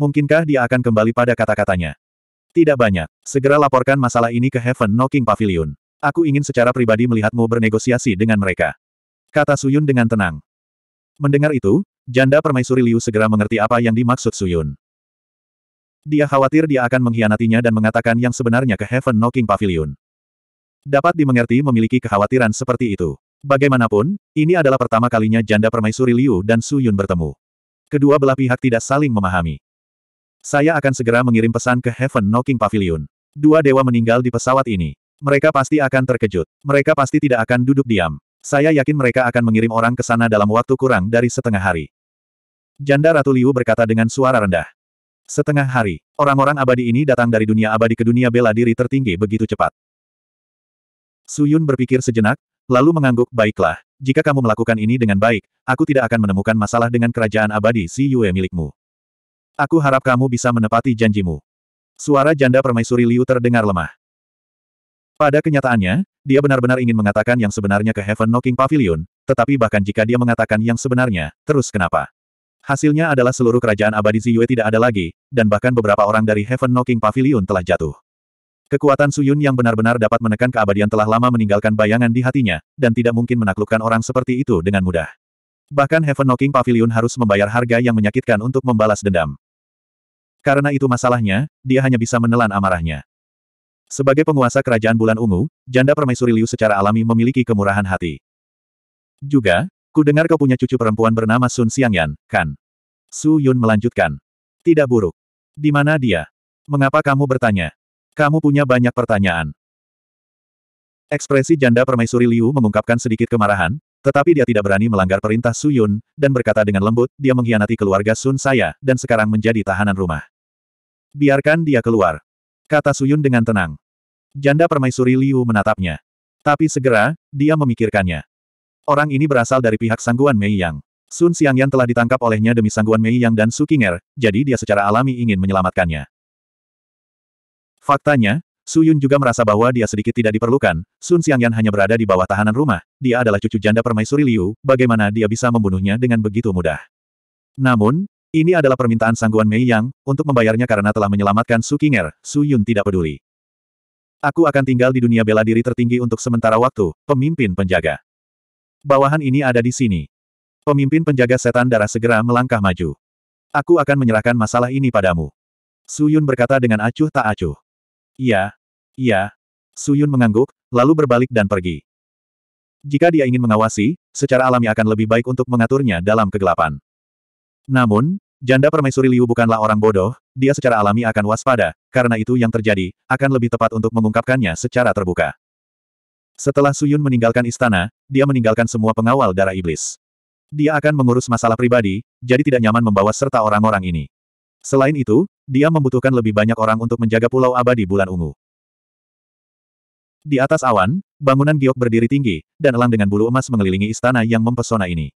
Mungkinkah dia akan kembali pada kata-katanya? Tidak banyak. Segera laporkan masalah ini ke Heaven Knocking Pavilion. Aku ingin secara pribadi melihatmu bernegosiasi dengan mereka. Kata Suyun dengan tenang. Mendengar itu, janda permaisuri Liu segera mengerti apa yang dimaksud Suyun. Dia khawatir dia akan mengkhianatinya dan mengatakan yang sebenarnya ke Heaven Knocking Pavilion. Dapat dimengerti memiliki kekhawatiran seperti itu. Bagaimanapun, ini adalah pertama kalinya janda permaisuri Liu dan Suyun bertemu. Kedua belah pihak tidak saling memahami. Saya akan segera mengirim pesan ke Heaven Knocking Pavilion. Dua dewa meninggal di pesawat ini. Mereka pasti akan terkejut. Mereka pasti tidak akan duduk diam. Saya yakin mereka akan mengirim orang ke sana dalam waktu kurang dari setengah hari. Janda Ratu Liu berkata dengan suara rendah. Setengah hari, orang-orang abadi ini datang dari dunia abadi ke dunia bela diri tertinggi begitu cepat. Suyun berpikir sejenak, lalu mengangguk, baiklah, jika kamu melakukan ini dengan baik, aku tidak akan menemukan masalah dengan kerajaan abadi si Yue milikmu. Aku harap kamu bisa menepati janjimu. Suara janda permaisuri Liu terdengar lemah. Pada kenyataannya, dia benar-benar ingin mengatakan yang sebenarnya ke Heaven Knocking Pavilion, tetapi bahkan jika dia mengatakan yang sebenarnya, terus kenapa? Hasilnya adalah seluruh kerajaan abadi Ziyue tidak ada lagi, dan bahkan beberapa orang dari Heaven Knocking Pavilion telah jatuh. Kekuatan Suyun yang benar-benar dapat menekan keabadian telah lama meninggalkan bayangan di hatinya, dan tidak mungkin menaklukkan orang seperti itu dengan mudah. Bahkan Heaven Knocking Pavilion harus membayar harga yang menyakitkan untuk membalas dendam. Karena itu masalahnya, dia hanya bisa menelan amarahnya. Sebagai penguasa kerajaan bulan ungu, janda permaisuri Liu secara alami memiliki kemurahan hati. Juga, ku dengar kau punya cucu perempuan bernama Sun Xiangyan, kan? Su Yun melanjutkan. Tidak buruk. Di mana dia? Mengapa kamu bertanya? Kamu punya banyak pertanyaan. Ekspresi janda permaisuri Liu mengungkapkan sedikit kemarahan, tetapi dia tidak berani melanggar perintah Su Yun, dan berkata dengan lembut, dia mengkhianati keluarga Sun saya, dan sekarang menjadi tahanan rumah. Biarkan dia keluar. Kata Suyun dengan tenang. Janda permaisuri Liu menatapnya. Tapi segera, dia memikirkannya. Orang ini berasal dari pihak sangguan Mei Yang. Sun Xiangyan telah ditangkap olehnya demi sangguan Mei Yang dan Su Qinger, jadi dia secara alami ingin menyelamatkannya. Faktanya, Su Yun juga merasa bahwa dia sedikit tidak diperlukan, Sun Xiangyan hanya berada di bawah tahanan rumah, dia adalah cucu janda permaisuri Liu, bagaimana dia bisa membunuhnya dengan begitu mudah. Namun, ini adalah permintaan sangguan Mei Yang, untuk membayarnya karena telah menyelamatkan Su Qinger, Su Yun tidak peduli. Aku akan tinggal di dunia bela diri tertinggi untuk sementara waktu, pemimpin penjaga. Bawahan ini ada di sini. Pemimpin penjaga setan darah segera melangkah maju. Aku akan menyerahkan masalah ini padamu. Su Yun berkata dengan acuh tak acuh. Iya, iya. Yun mengangguk, lalu berbalik dan pergi. Jika dia ingin mengawasi, secara alami akan lebih baik untuk mengaturnya dalam kegelapan. Namun, janda permaisuri Liu bukanlah orang bodoh, dia secara alami akan waspada, karena itu yang terjadi, akan lebih tepat untuk mengungkapkannya secara terbuka. Setelah Suyun meninggalkan istana, dia meninggalkan semua pengawal darah iblis. Dia akan mengurus masalah pribadi, jadi tidak nyaman membawa serta orang-orang ini. Selain itu, dia membutuhkan lebih banyak orang untuk menjaga pulau abadi bulan ungu. Di atas awan, bangunan giok berdiri tinggi, dan elang dengan bulu emas mengelilingi istana yang mempesona ini.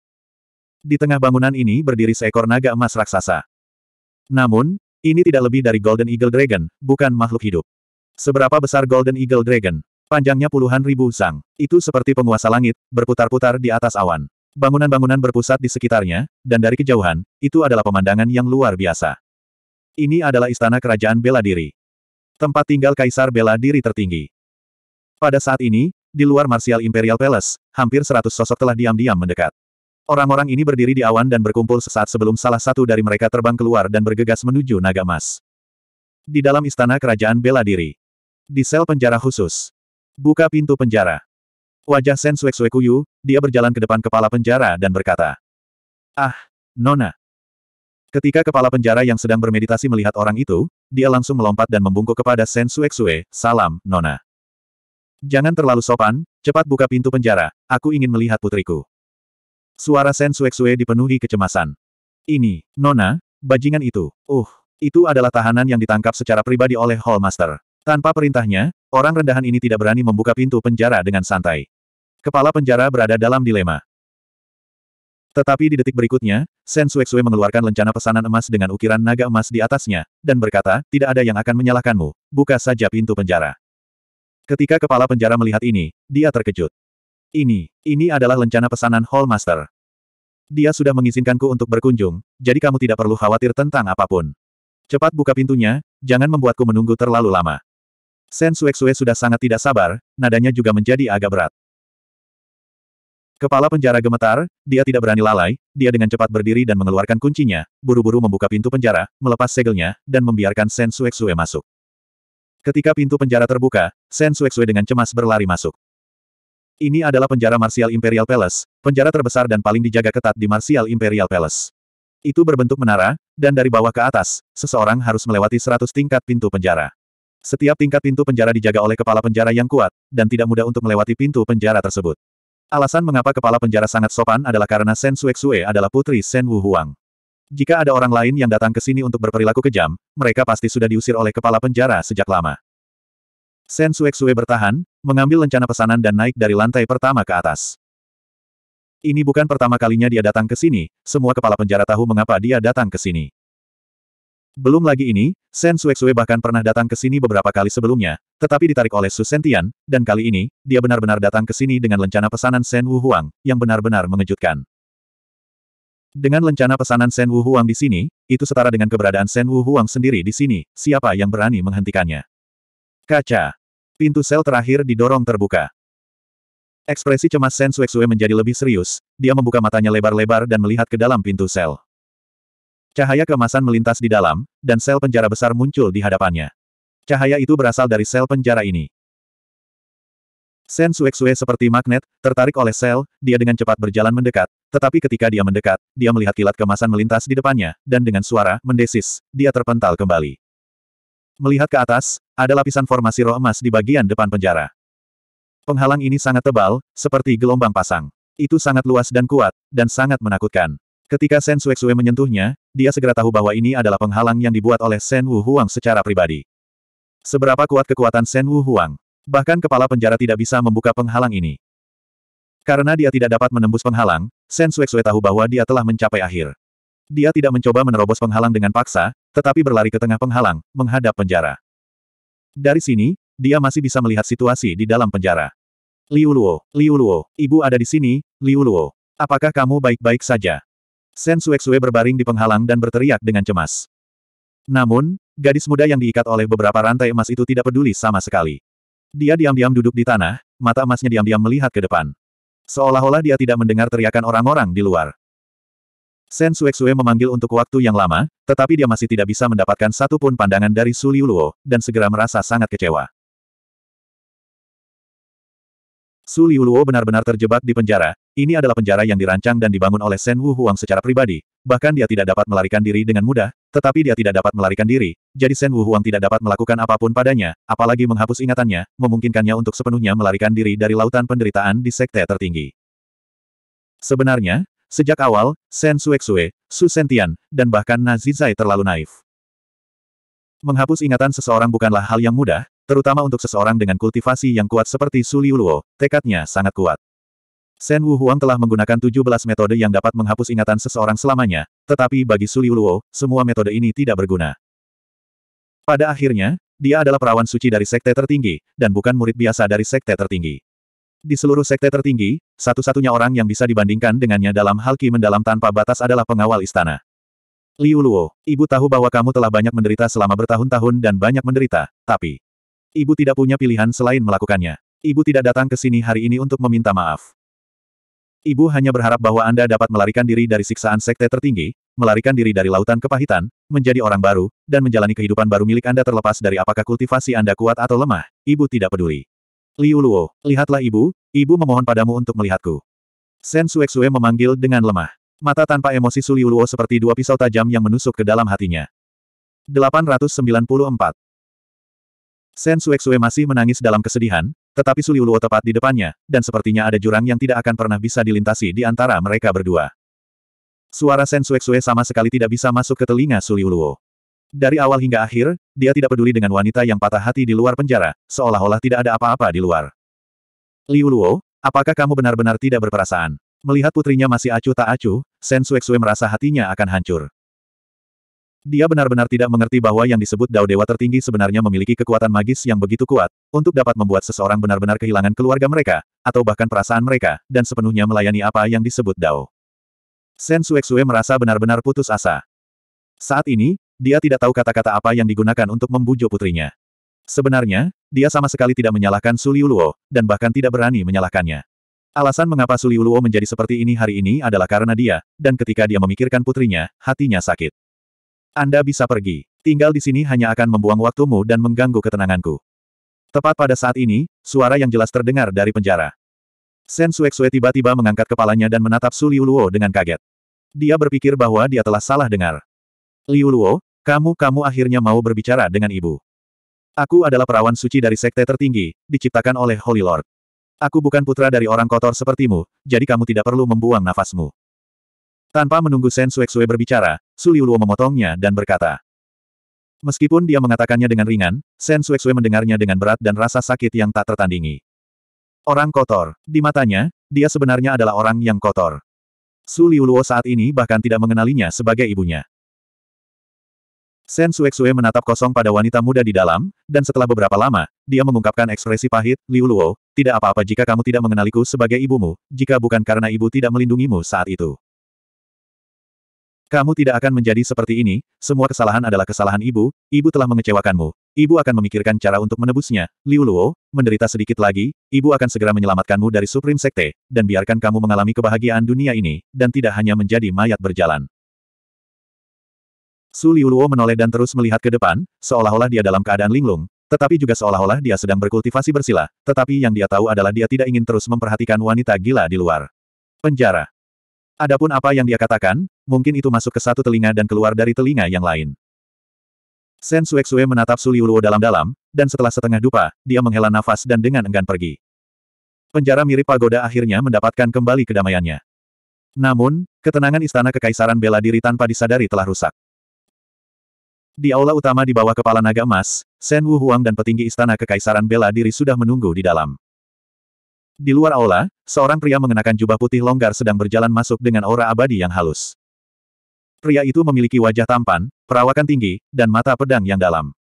Di tengah bangunan ini berdiri seekor naga emas raksasa. Namun, ini tidak lebih dari Golden Eagle Dragon, bukan makhluk hidup. Seberapa besar Golden Eagle Dragon? Panjangnya puluhan ribu sang. Itu seperti penguasa langit, berputar-putar di atas awan. Bangunan-bangunan berpusat di sekitarnya, dan dari kejauhan, itu adalah pemandangan yang luar biasa. Ini adalah istana kerajaan bela diri. Tempat tinggal kaisar bela diri tertinggi. Pada saat ini, di luar Martial Imperial Palace, hampir seratus sosok telah diam-diam mendekat. Orang-orang ini berdiri di awan dan berkumpul sesaat sebelum salah satu dari mereka terbang keluar dan bergegas menuju naga emas. Di dalam istana kerajaan bela diri. Di sel penjara khusus. Buka pintu penjara. Wajah Sen Suekuyu, dia berjalan ke depan kepala penjara dan berkata. Ah, Nona. Ketika kepala penjara yang sedang bermeditasi melihat orang itu, dia langsung melompat dan membungkuk kepada Sen Sue, salam, Nona. Jangan terlalu sopan, cepat buka pintu penjara, aku ingin melihat putriku. Suara Sen Sue dipenuhi kecemasan. Ini, Nona, bajingan itu. Uh, itu adalah tahanan yang ditangkap secara pribadi oleh Hallmaster. Tanpa perintahnya, orang rendahan ini tidak berani membuka pintu penjara dengan santai. Kepala penjara berada dalam dilema. Tetapi di detik berikutnya, Sen Sue mengeluarkan lencana pesanan emas dengan ukiran naga emas di atasnya, dan berkata, tidak ada yang akan menyalahkanmu, buka saja pintu penjara. Ketika kepala penjara melihat ini, dia terkejut. Ini, ini adalah lencana pesanan Hallmaster. Dia sudah mengizinkanku untuk berkunjung, jadi kamu tidak perlu khawatir tentang apapun. Cepat buka pintunya, jangan membuatku menunggu terlalu lama. Sen Sue sudah sangat tidak sabar, nadanya juga menjadi agak berat. Kepala penjara gemetar, dia tidak berani lalai, dia dengan cepat berdiri dan mengeluarkan kuncinya, buru-buru membuka pintu penjara, melepas segelnya, dan membiarkan Sen Sue masuk. Ketika pintu penjara terbuka, Sen Sue dengan cemas berlari masuk. Ini adalah penjara Martial Imperial Palace, penjara terbesar dan paling dijaga ketat di Martial Imperial Palace. Itu berbentuk menara, dan dari bawah ke atas, seseorang harus melewati 100 tingkat pintu penjara. Setiap tingkat pintu penjara dijaga oleh kepala penjara yang kuat, dan tidak mudah untuk melewati pintu penjara tersebut. Alasan mengapa kepala penjara sangat sopan adalah karena Sen Suexue adalah putri Sen Wu Huang. Jika ada orang lain yang datang ke sini untuk berperilaku kejam, mereka pasti sudah diusir oleh kepala penjara sejak lama. Sen Sue bertahan, mengambil lencana pesanan dan naik dari lantai pertama ke atas. Ini bukan pertama kalinya dia datang ke sini, semua kepala penjara tahu mengapa dia datang ke sini. Belum lagi ini, Sen Sue bahkan pernah datang ke sini beberapa kali sebelumnya, tetapi ditarik oleh Su Sentian, dan kali ini, dia benar-benar datang ke sini dengan lencana pesanan Sen Wu Huang, yang benar-benar mengejutkan. Dengan lencana pesanan Sen Wu Huang di sini, itu setara dengan keberadaan Sen Wu Huang sendiri di sini, siapa yang berani menghentikannya? Kaca. Pintu sel terakhir didorong terbuka. Ekspresi cemas Sen Sue menjadi lebih serius, dia membuka matanya lebar-lebar dan melihat ke dalam pintu sel. Cahaya kemasan melintas di dalam, dan sel penjara besar muncul di hadapannya. Cahaya itu berasal dari sel penjara ini. Sen Sue seperti magnet, tertarik oleh sel, dia dengan cepat berjalan mendekat, tetapi ketika dia mendekat, dia melihat kilat kemasan melintas di depannya, dan dengan suara mendesis, dia terpental kembali. Melihat ke atas, ada lapisan formasi roh emas di bagian depan penjara. Penghalang ini sangat tebal, seperti gelombang pasang. Itu sangat luas dan kuat, dan sangat menakutkan. Ketika Sen Suexue menyentuhnya, dia segera tahu bahwa ini adalah penghalang yang dibuat oleh Sen Wu Huang secara pribadi. Seberapa kuat kekuatan Sen Wu Huang? Bahkan kepala penjara tidak bisa membuka penghalang ini. Karena dia tidak dapat menembus penghalang, Sen Suexue tahu bahwa dia telah mencapai akhir. Dia tidak mencoba menerobos penghalang dengan paksa, tetapi berlari ke tengah penghalang, menghadap penjara. Dari sini, dia masih bisa melihat situasi di dalam penjara. Liu Luo, Liu Luo, ibu ada di sini, Liu Luo. Apakah kamu baik-baik saja? Sen Suexue berbaring di penghalang dan berteriak dengan cemas. Namun, gadis muda yang diikat oleh beberapa rantai emas itu tidak peduli sama sekali. Dia diam-diam duduk di tanah, mata emasnya diam-diam melihat ke depan. Seolah-olah dia tidak mendengar teriakan orang-orang di luar. Sen Suexue memanggil untuk waktu yang lama, tetapi dia masih tidak bisa mendapatkan satu pun pandangan dari Su Luo, dan segera merasa sangat kecewa. Su Luo benar-benar terjebak di penjara, ini adalah penjara yang dirancang dan dibangun oleh Sen Wu Huang secara pribadi, bahkan dia tidak dapat melarikan diri dengan mudah, tetapi dia tidak dapat melarikan diri, jadi Sen Wu Huang tidak dapat melakukan apapun padanya, apalagi menghapus ingatannya, memungkinkannya untuk sepenuhnya melarikan diri dari lautan penderitaan di sekte tertinggi. Sebenarnya, Sejak awal, Sen Suexue, Su Sentian, dan bahkan Nazizai terlalu naif. Menghapus ingatan seseorang bukanlah hal yang mudah, terutama untuk seseorang dengan kultivasi yang kuat seperti Su Liuluo, tekadnya sangat kuat. Sen Wu Huang telah menggunakan 17 metode yang dapat menghapus ingatan seseorang selamanya, tetapi bagi Su Liuluo, semua metode ini tidak berguna. Pada akhirnya, dia adalah perawan suci dari sekte tertinggi, dan bukan murid biasa dari sekte tertinggi. Di seluruh sekte tertinggi, satu-satunya orang yang bisa dibandingkan dengannya dalam hal ki mendalam tanpa batas adalah pengawal istana. Liu Luo, ibu tahu bahwa kamu telah banyak menderita selama bertahun-tahun dan banyak menderita, tapi... Ibu tidak punya pilihan selain melakukannya. Ibu tidak datang ke sini hari ini untuk meminta maaf. Ibu hanya berharap bahwa Anda dapat melarikan diri dari siksaan sekte tertinggi, melarikan diri dari lautan kepahitan, menjadi orang baru, dan menjalani kehidupan baru milik Anda terlepas dari apakah kultivasi Anda kuat atau lemah, Ibu tidak peduli. Liu Luo, lihatlah ibu, ibu memohon padamu untuk melihatku. Sen Suexue memanggil dengan lemah. Mata tanpa emosi Su Liu Luo seperti dua pisau tajam yang menusuk ke dalam hatinya. 894. Sen Suexue masih menangis dalam kesedihan, tetapi Su Liu Luo tepat di depannya, dan sepertinya ada jurang yang tidak akan pernah bisa dilintasi di antara mereka berdua. Suara Sen Suexue sama sekali tidak bisa masuk ke telinga Su Liu Luo. Dari awal hingga akhir, dia tidak peduli dengan wanita yang patah hati di luar penjara, seolah-olah tidak ada apa-apa di luar. Liu Luo, apakah kamu benar-benar tidak berperasaan? Melihat putrinya masih acuh tak acuh, Sen Xuexue merasa hatinya akan hancur. Dia benar-benar tidak mengerti bahwa yang disebut Dao Dewa tertinggi sebenarnya memiliki kekuatan magis yang begitu kuat, untuk dapat membuat seseorang benar-benar kehilangan keluarga mereka, atau bahkan perasaan mereka, dan sepenuhnya melayani apa yang disebut Dao. Sen Xuexue merasa benar-benar putus asa. Saat ini, dia tidak tahu kata-kata apa yang digunakan untuk membujuk putrinya. Sebenarnya, dia sama sekali tidak menyalahkan Suliu Luo, dan bahkan tidak berani menyalahkannya. Alasan mengapa Suliu Luo menjadi seperti ini hari ini adalah karena dia, dan ketika dia memikirkan putrinya, hatinya sakit. Anda bisa pergi. Tinggal di sini hanya akan membuang waktumu dan mengganggu ketenanganku. Tepat pada saat ini, suara yang jelas terdengar dari penjara. Sen Suexue tiba-tiba mengangkat kepalanya dan menatap Su dengan kaget. Dia berpikir bahwa dia telah salah dengar. Liu kamu-kamu akhirnya mau berbicara dengan ibu. Aku adalah perawan suci dari sekte tertinggi, diciptakan oleh Holy Lord. Aku bukan putra dari orang kotor sepertimu, jadi kamu tidak perlu membuang nafasmu. Tanpa menunggu Sen Sue berbicara, Suliuluo memotongnya dan berkata. Meskipun dia mengatakannya dengan ringan, Sen Sue mendengarnya dengan berat dan rasa sakit yang tak tertandingi. Orang kotor. Di matanya, dia sebenarnya adalah orang yang kotor. Suliuluo saat ini bahkan tidak mengenalinya sebagai ibunya. Sen Suexue menatap kosong pada wanita muda di dalam, dan setelah beberapa lama, dia mengungkapkan ekspresi pahit, Liu Luo, tidak apa-apa jika kamu tidak mengenaliku sebagai ibumu, jika bukan karena ibu tidak melindungimu saat itu. Kamu tidak akan menjadi seperti ini, semua kesalahan adalah kesalahan ibu, ibu telah mengecewakanmu. Ibu akan memikirkan cara untuk menebusnya, Liu Luo, menderita sedikit lagi, ibu akan segera menyelamatkanmu dari Supreme Sekte, dan biarkan kamu mengalami kebahagiaan dunia ini, dan tidak hanya menjadi mayat berjalan. Su Liuluo menoleh dan terus melihat ke depan, seolah-olah dia dalam keadaan linglung, tetapi juga seolah-olah dia sedang berkultivasi bersila, tetapi yang dia tahu adalah dia tidak ingin terus memperhatikan wanita gila di luar. Penjara. Adapun apa yang dia katakan, mungkin itu masuk ke satu telinga dan keluar dari telinga yang lain. Sen Suexue menatap Su Liuluo dalam-dalam, dan setelah setengah dupa, dia menghela nafas dan dengan enggan pergi. Penjara mirip pagoda akhirnya mendapatkan kembali kedamaiannya. Namun, ketenangan istana kekaisaran bela diri tanpa disadari telah rusak. Di aula utama di bawah kepala naga emas, Shen Wu Huang dan petinggi istana kekaisaran bela diri sudah menunggu di dalam. Di luar aula, seorang pria mengenakan jubah putih longgar sedang berjalan masuk dengan aura abadi yang halus. Pria itu memiliki wajah tampan, perawakan tinggi, dan mata pedang yang dalam.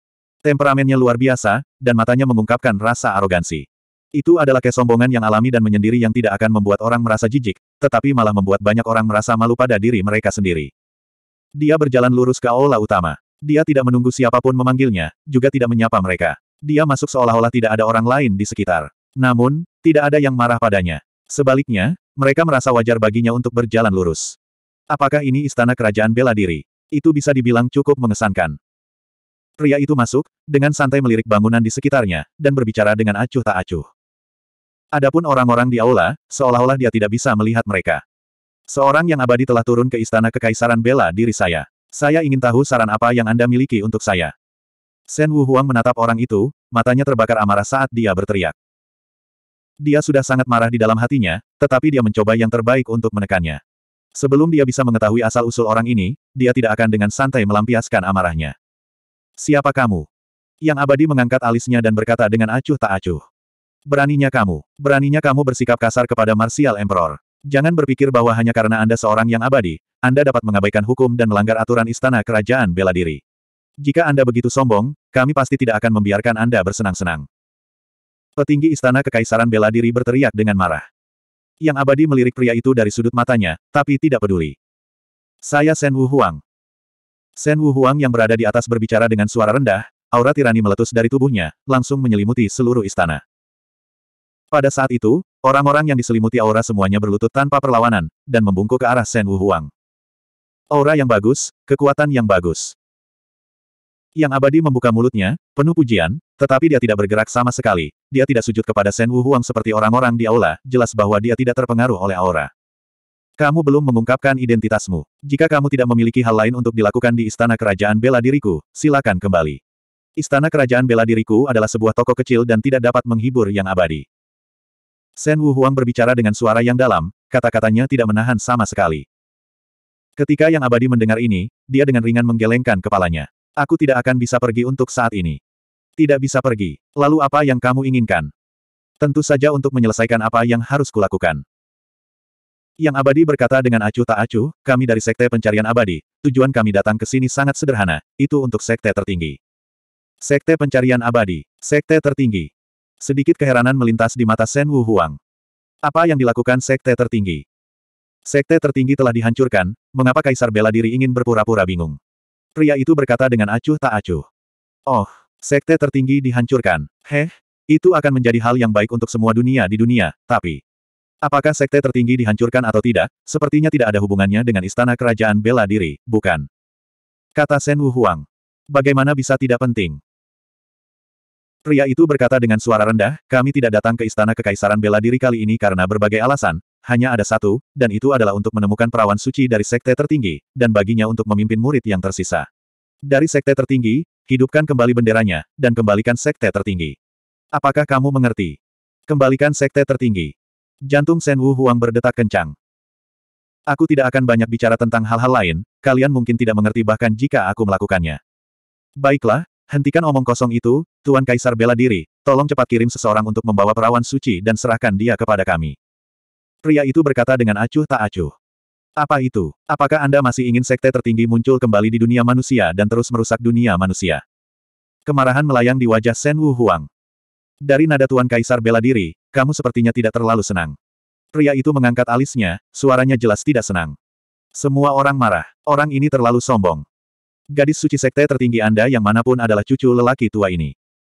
Temperamennya luar biasa, dan matanya mengungkapkan rasa arogansi. Itu adalah kesombongan yang alami dan menyendiri yang tidak akan membuat orang merasa jijik, tetapi malah membuat banyak orang merasa malu pada diri mereka sendiri. Dia berjalan lurus ke aula utama. Dia tidak menunggu siapapun memanggilnya, juga tidak menyapa mereka. Dia masuk seolah-olah tidak ada orang lain di sekitar. Namun, tidak ada yang marah padanya. Sebaliknya, mereka merasa wajar baginya untuk berjalan lurus. Apakah ini istana kerajaan bela diri? Itu bisa dibilang cukup mengesankan. Pria itu masuk, dengan santai melirik bangunan di sekitarnya, dan berbicara dengan acuh tak acuh. Adapun orang-orang di aula, seolah-olah dia tidak bisa melihat mereka. Seorang yang abadi telah turun ke istana kekaisaran bela diri saya. Saya ingin tahu saran apa yang Anda miliki untuk saya. Sen Wu Huang menatap orang itu, matanya terbakar amarah saat dia berteriak. Dia sudah sangat marah di dalam hatinya, tetapi dia mencoba yang terbaik untuk menekannya. Sebelum dia bisa mengetahui asal-usul orang ini, dia tidak akan dengan santai melampiaskan amarahnya. Siapa kamu? Yang abadi mengangkat alisnya dan berkata dengan acuh tak acuh. Beraninya kamu, beraninya kamu bersikap kasar kepada Martial Emperor. Jangan berpikir bahwa hanya karena Anda seorang yang abadi, Anda dapat mengabaikan hukum dan melanggar aturan istana kerajaan bela diri. Jika Anda begitu sombong, kami pasti tidak akan membiarkan Anda bersenang-senang. Petinggi istana kekaisaran bela diri berteriak dengan marah. Yang abadi melirik pria itu dari sudut matanya, tapi tidak peduli. Saya Sen Wu Huang. Sen Wu Huang yang berada di atas berbicara dengan suara rendah, aura tirani meletus dari tubuhnya, langsung menyelimuti seluruh istana. Pada saat itu, orang-orang yang diselimuti aura semuanya berlutut tanpa perlawanan, dan membungkuk ke arah Shen Wuhuang. Aura yang bagus, kekuatan yang bagus. Yang abadi membuka mulutnya, penuh pujian, tetapi dia tidak bergerak sama sekali. Dia tidak sujud kepada Shen Wuhuang seperti orang-orang di aula, jelas bahwa dia tidak terpengaruh oleh aura. Kamu belum mengungkapkan identitasmu. Jika kamu tidak memiliki hal lain untuk dilakukan di Istana Kerajaan Bela Diriku, silakan kembali. Istana Kerajaan Bela Diriku adalah sebuah toko kecil dan tidak dapat menghibur yang abadi. Sen Wu Huang berbicara dengan suara yang dalam, kata-katanya tidak menahan sama sekali. Ketika yang abadi mendengar ini, dia dengan ringan menggelengkan kepalanya. Aku tidak akan bisa pergi untuk saat ini. Tidak bisa pergi. Lalu apa yang kamu inginkan? Tentu saja untuk menyelesaikan apa yang harus kulakukan. Yang abadi berkata dengan acuh tak acuh, kami dari Sekte Pencarian Abadi, tujuan kami datang ke sini sangat sederhana, itu untuk Sekte tertinggi. Sekte Pencarian Abadi, Sekte tertinggi. Sedikit keheranan melintas di mata Shen Wu Huang. Apa yang dilakukan sekte tertinggi? Sekte tertinggi telah dihancurkan, mengapa Kaisar bela diri ingin berpura-pura bingung? Pria itu berkata dengan acuh tak acuh. Oh, sekte tertinggi dihancurkan. Heh, itu akan menjadi hal yang baik untuk semua dunia di dunia, tapi... Apakah sekte tertinggi dihancurkan atau tidak, sepertinya tidak ada hubungannya dengan istana kerajaan bela diri, bukan? Kata Shen Wu Huang. Bagaimana bisa tidak penting? Pria itu berkata dengan suara rendah, kami tidak datang ke istana kekaisaran bela diri kali ini karena berbagai alasan, hanya ada satu, dan itu adalah untuk menemukan perawan suci dari sekte tertinggi, dan baginya untuk memimpin murid yang tersisa. Dari sekte tertinggi, hidupkan kembali benderanya, dan kembalikan sekte tertinggi. Apakah kamu mengerti? Kembalikan sekte tertinggi. Jantung Sen Wu Huang berdetak kencang. Aku tidak akan banyak bicara tentang hal-hal lain, kalian mungkin tidak mengerti bahkan jika aku melakukannya. Baiklah, Hentikan omong kosong itu, Tuan Kaisar bela diri, tolong cepat kirim seseorang untuk membawa perawan suci dan serahkan dia kepada kami. Pria itu berkata dengan acuh tak acuh. Apa itu? Apakah Anda masih ingin sekte tertinggi muncul kembali di dunia manusia dan terus merusak dunia manusia? Kemarahan melayang di wajah Sen Wu Huang. Dari nada Tuan Kaisar bela diri, kamu sepertinya tidak terlalu senang. Pria itu mengangkat alisnya, suaranya jelas tidak senang. Semua orang marah. Orang ini terlalu sombong. Gadis suci sekte tertinggi Anda yang manapun adalah cucu lelaki tua ini.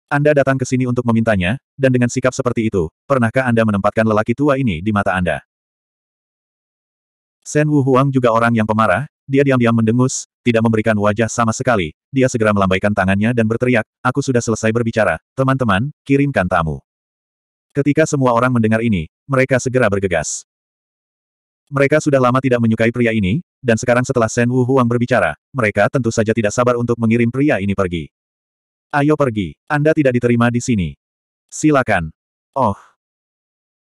Anda datang ke sini untuk memintanya, dan dengan sikap seperti itu, pernahkah Anda menempatkan lelaki tua ini di mata Anda? Sen Wu Huang juga orang yang pemarah, dia diam-diam mendengus, tidak memberikan wajah sama sekali, dia segera melambaikan tangannya dan berteriak, aku sudah selesai berbicara, teman-teman, kirimkan tamu. Ketika semua orang mendengar ini, mereka segera bergegas. Mereka sudah lama tidak menyukai pria ini, dan sekarang setelah Shen Wu Huang berbicara, mereka tentu saja tidak sabar untuk mengirim pria ini pergi. Ayo pergi, Anda tidak diterima di sini. Silakan. Oh.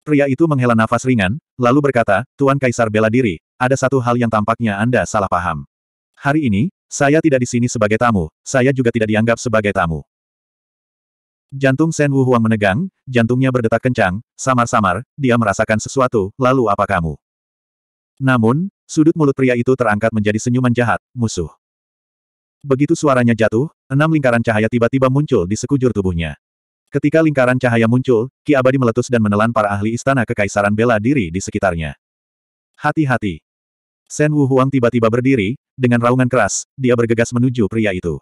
Pria itu menghela nafas ringan, lalu berkata, Tuan Kaisar bela diri, ada satu hal yang tampaknya Anda salah paham. Hari ini, saya tidak di sini sebagai tamu, saya juga tidak dianggap sebagai tamu. Jantung Shen Wu Huang menegang, jantungnya berdetak kencang, samar-samar, dia merasakan sesuatu, lalu apa kamu? Namun, sudut mulut pria itu terangkat menjadi senyuman jahat, musuh. Begitu suaranya jatuh, enam lingkaran cahaya tiba-tiba muncul di sekujur tubuhnya. Ketika lingkaran cahaya muncul, Ki Abadi meletus dan menelan para ahli istana kekaisaran bela diri di sekitarnya. Hati-hati. Sen Wu Huang tiba-tiba berdiri, dengan raungan keras, dia bergegas menuju pria itu.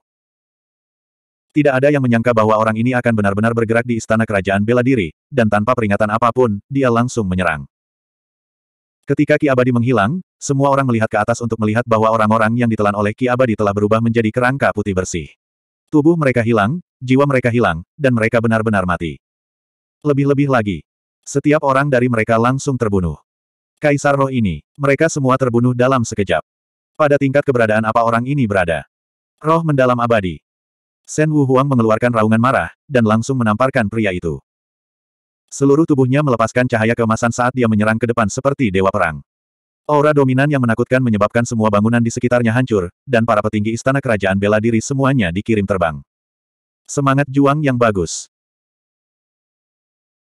Tidak ada yang menyangka bahwa orang ini akan benar-benar bergerak di istana kerajaan bela diri, dan tanpa peringatan apapun, dia langsung menyerang. Ketika Ki Abadi menghilang, semua orang melihat ke atas untuk melihat bahwa orang-orang yang ditelan oleh Ki Abadi telah berubah menjadi kerangka putih bersih. Tubuh mereka hilang, jiwa mereka hilang, dan mereka benar-benar mati. Lebih-lebih lagi, setiap orang dari mereka langsung terbunuh. Kaisar roh ini, mereka semua terbunuh dalam sekejap. Pada tingkat keberadaan apa orang ini berada? Roh mendalam abadi. Sen Wu Huang mengeluarkan raungan marah, dan langsung menamparkan pria itu. Seluruh tubuhnya melepaskan cahaya keemasan saat dia menyerang ke depan seperti dewa perang. Aura dominan yang menakutkan menyebabkan semua bangunan di sekitarnya hancur, dan para petinggi istana kerajaan bela diri semuanya dikirim terbang. Semangat juang yang bagus.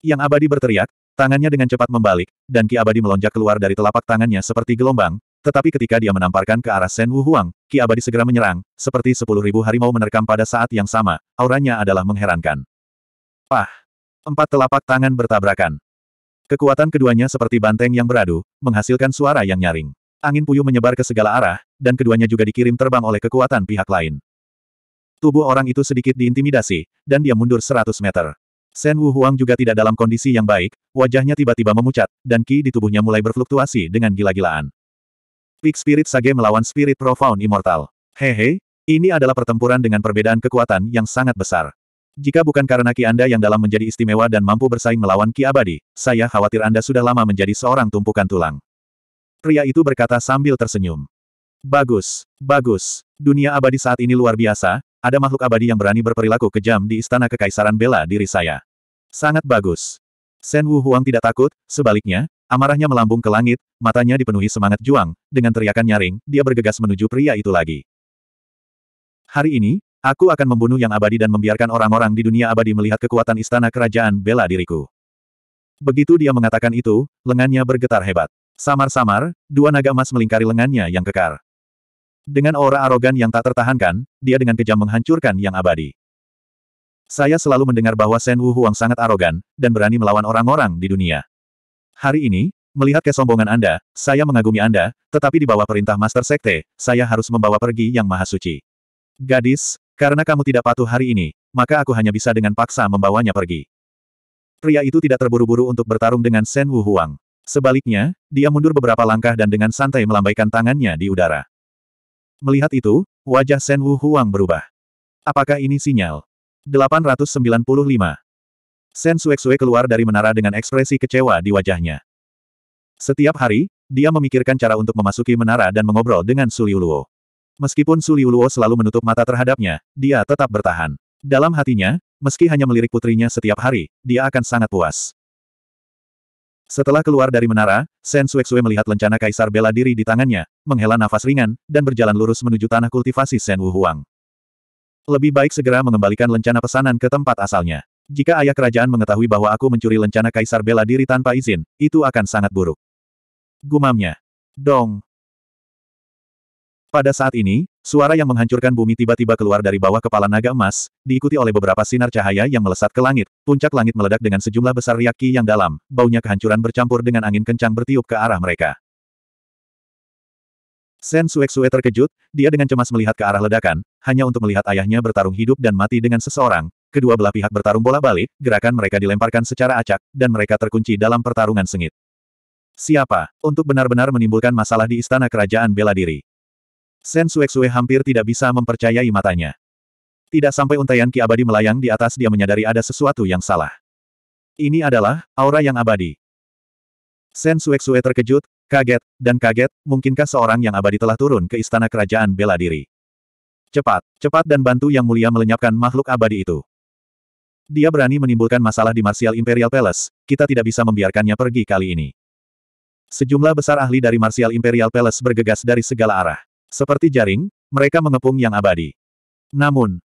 Yang abadi berteriak, tangannya dengan cepat membalik, dan Ki abadi melonjak keluar dari telapak tangannya seperti gelombang, tetapi ketika dia menamparkan ke arah Sen Wu Huang, Ki Abadi segera menyerang, seperti sepuluh ribu harimau menerkam pada saat yang sama, auranya adalah mengherankan. Pah! Empat telapak tangan bertabrakan. Kekuatan keduanya seperti banteng yang beradu, menghasilkan suara yang nyaring. Angin puyuh menyebar ke segala arah, dan keduanya juga dikirim terbang oleh kekuatan pihak lain. Tubuh orang itu sedikit diintimidasi, dan dia mundur 100 meter. Sen Wu Huang juga tidak dalam kondisi yang baik, wajahnya tiba-tiba memucat, dan ki di tubuhnya mulai berfluktuasi dengan gila-gilaan. Peak Spirit Sage melawan Spirit Profound Immortal. Hehe, ini adalah pertempuran dengan perbedaan kekuatan yang sangat besar. Jika bukan karena Ki Anda yang dalam menjadi istimewa dan mampu bersaing melawan Ki Abadi, saya khawatir Anda sudah lama menjadi seorang tumpukan tulang. Pria itu berkata sambil tersenyum. Bagus, bagus. Dunia abadi saat ini luar biasa, ada makhluk abadi yang berani berperilaku kejam di Istana Kekaisaran bela diri saya. Sangat bagus. Sen Wu Huang tidak takut, sebaliknya, amarahnya melambung ke langit, matanya dipenuhi semangat juang, dengan teriakan nyaring, dia bergegas menuju pria itu lagi. Hari ini, Aku akan membunuh yang abadi dan membiarkan orang-orang di dunia abadi melihat kekuatan istana kerajaan bela diriku. Begitu dia mengatakan itu, lengannya bergetar hebat. Samar-samar, dua naga emas melingkari lengannya yang kekar. Dengan aura arogan yang tak tertahankan, dia dengan kejam menghancurkan yang abadi. Saya selalu mendengar bahwa Sen Wu Huang sangat arogan, dan berani melawan orang-orang di dunia. Hari ini, melihat kesombongan Anda, saya mengagumi Anda, tetapi di bawah perintah Master Sekte, saya harus membawa pergi Yang Maha Suci. Gadis, karena kamu tidak patuh hari ini, maka aku hanya bisa dengan paksa membawanya pergi. Pria itu tidak terburu-buru untuk bertarung dengan Shen Wu Huang. Sebaliknya, dia mundur beberapa langkah dan dengan santai melambaikan tangannya di udara. Melihat itu, wajah Shen Wu Huang berubah. Apakah ini sinyal? 895. Shen Suexue keluar dari menara dengan ekspresi kecewa di wajahnya. Setiap hari, dia memikirkan cara untuk memasuki menara dan mengobrol dengan Suliuluo. Meskipun Su Liuluo selalu menutup mata terhadapnya, dia tetap bertahan. Dalam hatinya, meski hanya melirik putrinya setiap hari, dia akan sangat puas. Setelah keluar dari menara, Sen Suexue melihat lencana kaisar bela diri di tangannya, menghela nafas ringan, dan berjalan lurus menuju tanah kultivasi Sen Wuhuang. Lebih baik segera mengembalikan lencana pesanan ke tempat asalnya. Jika ayah kerajaan mengetahui bahwa aku mencuri lencana kaisar bela diri tanpa izin, itu akan sangat buruk. Gumamnya. Dong. Pada saat ini, suara yang menghancurkan bumi tiba-tiba keluar dari bawah kepala naga emas, diikuti oleh beberapa sinar cahaya yang melesat ke langit. Puncak langit meledak dengan sejumlah besar riaki yang dalam, baunya kehancuran bercampur dengan angin kencang bertiup ke arah mereka. Sen Sueksue terkejut, dia dengan cemas melihat ke arah ledakan, hanya untuk melihat ayahnya bertarung hidup dan mati dengan seseorang. Kedua belah pihak bertarung bola balik, gerakan mereka dilemparkan secara acak, dan mereka terkunci dalam pertarungan sengit. Siapa? Untuk benar-benar menimbulkan masalah di istana kerajaan bela diri. Sen Sueh hampir tidak bisa mempercayai matanya. Tidak sampai untayan ki abadi melayang di atas dia menyadari ada sesuatu yang salah. Ini adalah aura yang abadi. Sen Sueh terkejut, kaget, dan kaget, mungkinkah seorang yang abadi telah turun ke istana kerajaan bela diri. Cepat, cepat dan bantu yang mulia melenyapkan makhluk abadi itu. Dia berani menimbulkan masalah di Martial Imperial Palace, kita tidak bisa membiarkannya pergi kali ini. Sejumlah besar ahli dari Martial Imperial Palace bergegas dari segala arah. Seperti jaring, mereka mengepung yang abadi. Namun,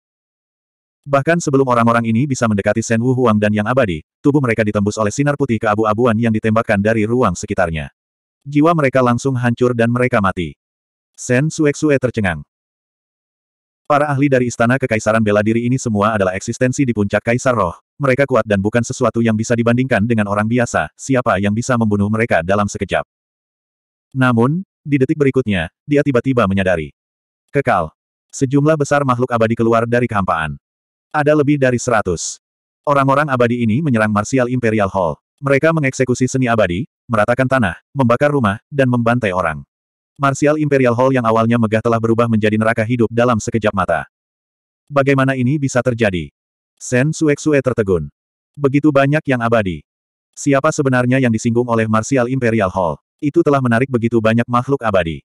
bahkan sebelum orang-orang ini bisa mendekati Shen Wu Huang dan yang abadi, tubuh mereka ditembus oleh sinar putih ke abu abuan yang ditembakkan dari ruang sekitarnya. Jiwa mereka langsung hancur dan mereka mati. Shen Suexue tercengang. Para ahli dari Istana Kekaisaran bela diri ini semua adalah eksistensi di puncak Kaisar Roh. Mereka kuat dan bukan sesuatu yang bisa dibandingkan dengan orang biasa, siapa yang bisa membunuh mereka dalam sekejap. Namun, di detik berikutnya, dia tiba-tiba menyadari. Kekal. Sejumlah besar makhluk abadi keluar dari kehampaan. Ada lebih dari seratus. Orang-orang abadi ini menyerang Martial Imperial Hall. Mereka mengeksekusi seni abadi, meratakan tanah, membakar rumah, dan membantai orang. Martial Imperial Hall yang awalnya megah telah berubah menjadi neraka hidup dalam sekejap mata. Bagaimana ini bisa terjadi? Sen Suek Sue tertegun. Begitu banyak yang abadi. Siapa sebenarnya yang disinggung oleh Martial Imperial Hall? Itu telah menarik begitu banyak makhluk abadi.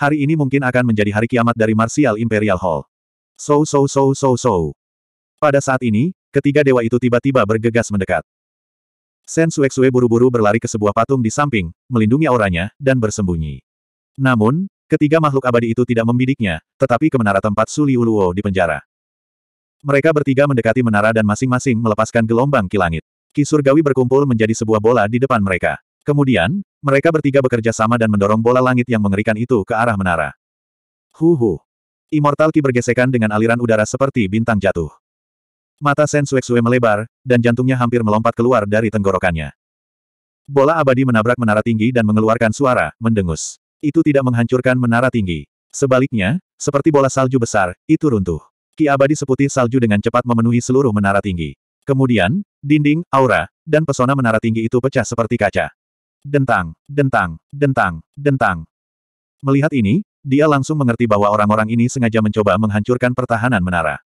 Hari ini mungkin akan menjadi hari kiamat dari Martial Imperial Hall. So so so so so. Pada saat ini, ketiga dewa itu tiba-tiba bergegas mendekat. Sen Sueksue buru-buru berlari ke sebuah patung di samping, melindungi auranya, dan bersembunyi. Namun, ketiga makhluk abadi itu tidak membidiknya, tetapi ke menara tempat Suli Uluo di penjara. Mereka bertiga mendekati menara dan masing-masing melepaskan gelombang kilangit. Kisurgawi berkumpul menjadi sebuah bola di depan mereka. Kemudian, mereka bertiga bekerja sama dan mendorong bola langit yang mengerikan itu ke arah menara. Huhu. Immortal Ki bergesekan dengan aliran udara seperti bintang jatuh. Mata Sen Sue melebar, dan jantungnya hampir melompat keluar dari tenggorokannya. Bola abadi menabrak menara tinggi dan mengeluarkan suara, mendengus. Itu tidak menghancurkan menara tinggi. Sebaliknya, seperti bola salju besar, itu runtuh. Ki abadi seputih salju dengan cepat memenuhi seluruh menara tinggi. Kemudian, dinding, aura, dan pesona menara tinggi itu pecah seperti kaca. Dentang, dentang, dentang, dentang. Melihat ini, dia langsung mengerti bahwa orang-orang ini sengaja mencoba menghancurkan pertahanan menara.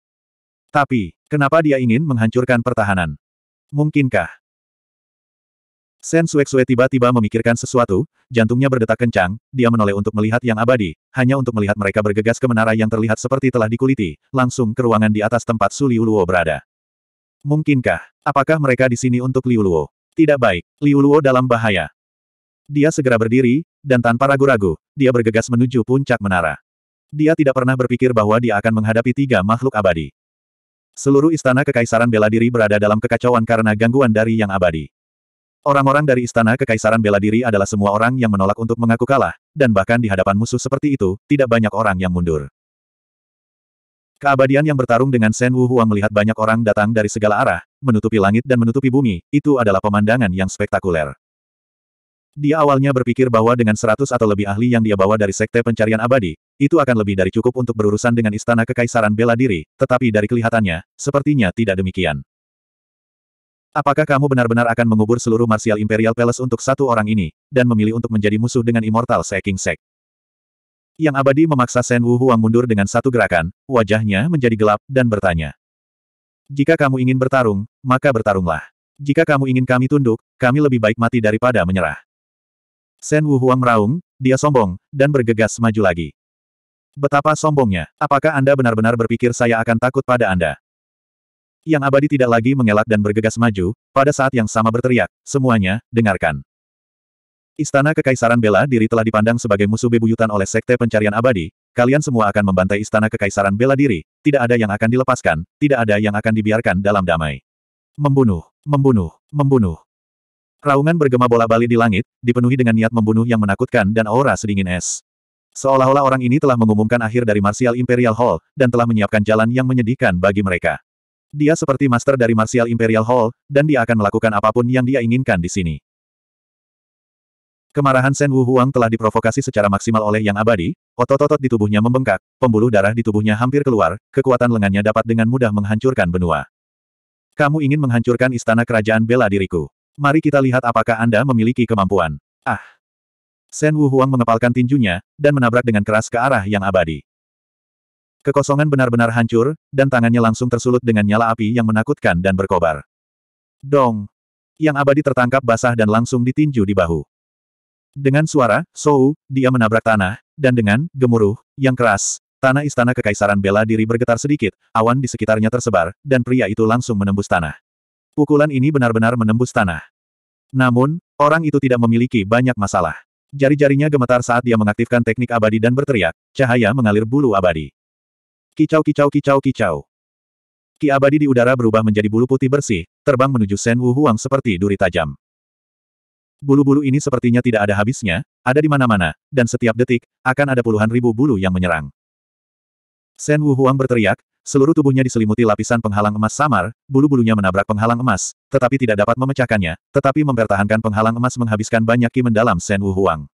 Tapi, kenapa dia ingin menghancurkan pertahanan? Mungkinkah? Sen Suexue tiba-tiba memikirkan sesuatu, jantungnya berdetak kencang, dia menoleh untuk melihat yang abadi, hanya untuk melihat mereka bergegas ke menara yang terlihat seperti telah dikuliti, langsung ke ruangan di atas tempat Su Liuluo berada. Mungkinkah? Apakah mereka di sini untuk Liuluo? Tidak baik, Liuluo dalam bahaya. Dia segera berdiri, dan tanpa ragu-ragu, dia bergegas menuju puncak menara. Dia tidak pernah berpikir bahwa dia akan menghadapi tiga makhluk abadi. Seluruh istana kekaisaran bela diri berada dalam kekacauan karena gangguan dari yang abadi. Orang-orang dari istana kekaisaran bela diri adalah semua orang yang menolak untuk mengaku kalah, dan bahkan di hadapan musuh seperti itu, tidak banyak orang yang mundur. Keabadian yang bertarung dengan Sen Wu Huang melihat banyak orang datang dari segala arah, menutupi langit dan menutupi bumi, itu adalah pemandangan yang spektakuler. Dia awalnya berpikir bahwa dengan seratus atau lebih ahli yang dia bawa dari Sekte Pencarian Abadi, itu akan lebih dari cukup untuk berurusan dengan Istana Kekaisaran Bela Diri, tetapi dari kelihatannya, sepertinya tidak demikian. Apakah kamu benar-benar akan mengubur seluruh Martial Imperial Palace untuk satu orang ini, dan memilih untuk menjadi musuh dengan Immortal Seeking Sek? Yang abadi memaksa Sen Wu Huang mundur dengan satu gerakan, wajahnya menjadi gelap, dan bertanya. Jika kamu ingin bertarung, maka bertarunglah. Jika kamu ingin kami tunduk, kami lebih baik mati daripada menyerah. Sen Wuhuang meraung, dia sombong, dan bergegas maju lagi. Betapa sombongnya, apakah Anda benar-benar berpikir saya akan takut pada Anda? Yang abadi tidak lagi mengelak dan bergegas maju, pada saat yang sama berteriak, semuanya, dengarkan. Istana Kekaisaran Bela Diri telah dipandang sebagai musuh bebuyutan oleh Sekte Pencarian Abadi, kalian semua akan membantai Istana Kekaisaran Bela Diri, tidak ada yang akan dilepaskan, tidak ada yang akan dibiarkan dalam damai. Membunuh, membunuh, membunuh. Raungan bergema bola bali di langit, dipenuhi dengan niat membunuh yang menakutkan dan aura sedingin es. Seolah-olah orang ini telah mengumumkan akhir dari Martial Imperial Hall, dan telah menyiapkan jalan yang menyedihkan bagi mereka. Dia seperti master dari Martial Imperial Hall, dan dia akan melakukan apapun yang dia inginkan di sini. Kemarahan Sen Wu Huang telah diprovokasi secara maksimal oleh Yang Abadi, otot-otot di tubuhnya membengkak, pembuluh darah di tubuhnya hampir keluar, kekuatan lengannya dapat dengan mudah menghancurkan benua. Kamu ingin menghancurkan istana kerajaan bela diriku. Mari kita lihat apakah Anda memiliki kemampuan. Ah! Sen Wu Huang mengepalkan tinjunya, dan menabrak dengan keras ke arah yang abadi. Kekosongan benar-benar hancur, dan tangannya langsung tersulut dengan nyala api yang menakutkan dan berkobar. Dong! Yang abadi tertangkap basah dan langsung ditinju di bahu. Dengan suara, Sou, dia menabrak tanah, dan dengan, gemuruh, yang keras, tanah istana kekaisaran bela diri bergetar sedikit, awan di sekitarnya tersebar, dan pria itu langsung menembus tanah. Pukulan ini benar-benar menembus tanah. Namun, orang itu tidak memiliki banyak masalah. Jari-jarinya gemetar saat dia mengaktifkan teknik abadi dan berteriak, cahaya mengalir bulu abadi. Kicau kicau kicau kicau. Ki abadi di udara berubah menjadi bulu putih bersih, terbang menuju Sen Wu Huang seperti duri tajam. Bulu-bulu ini sepertinya tidak ada habisnya, ada di mana-mana, dan setiap detik, akan ada puluhan ribu bulu yang menyerang. Sen Wu Huang berteriak, Seluruh tubuhnya diselimuti lapisan penghalang emas samar, bulu-bulunya menabrak penghalang emas, tetapi tidak dapat memecahkannya, tetapi mempertahankan penghalang emas menghabiskan banyak ki mendalam Sen Wu Huang.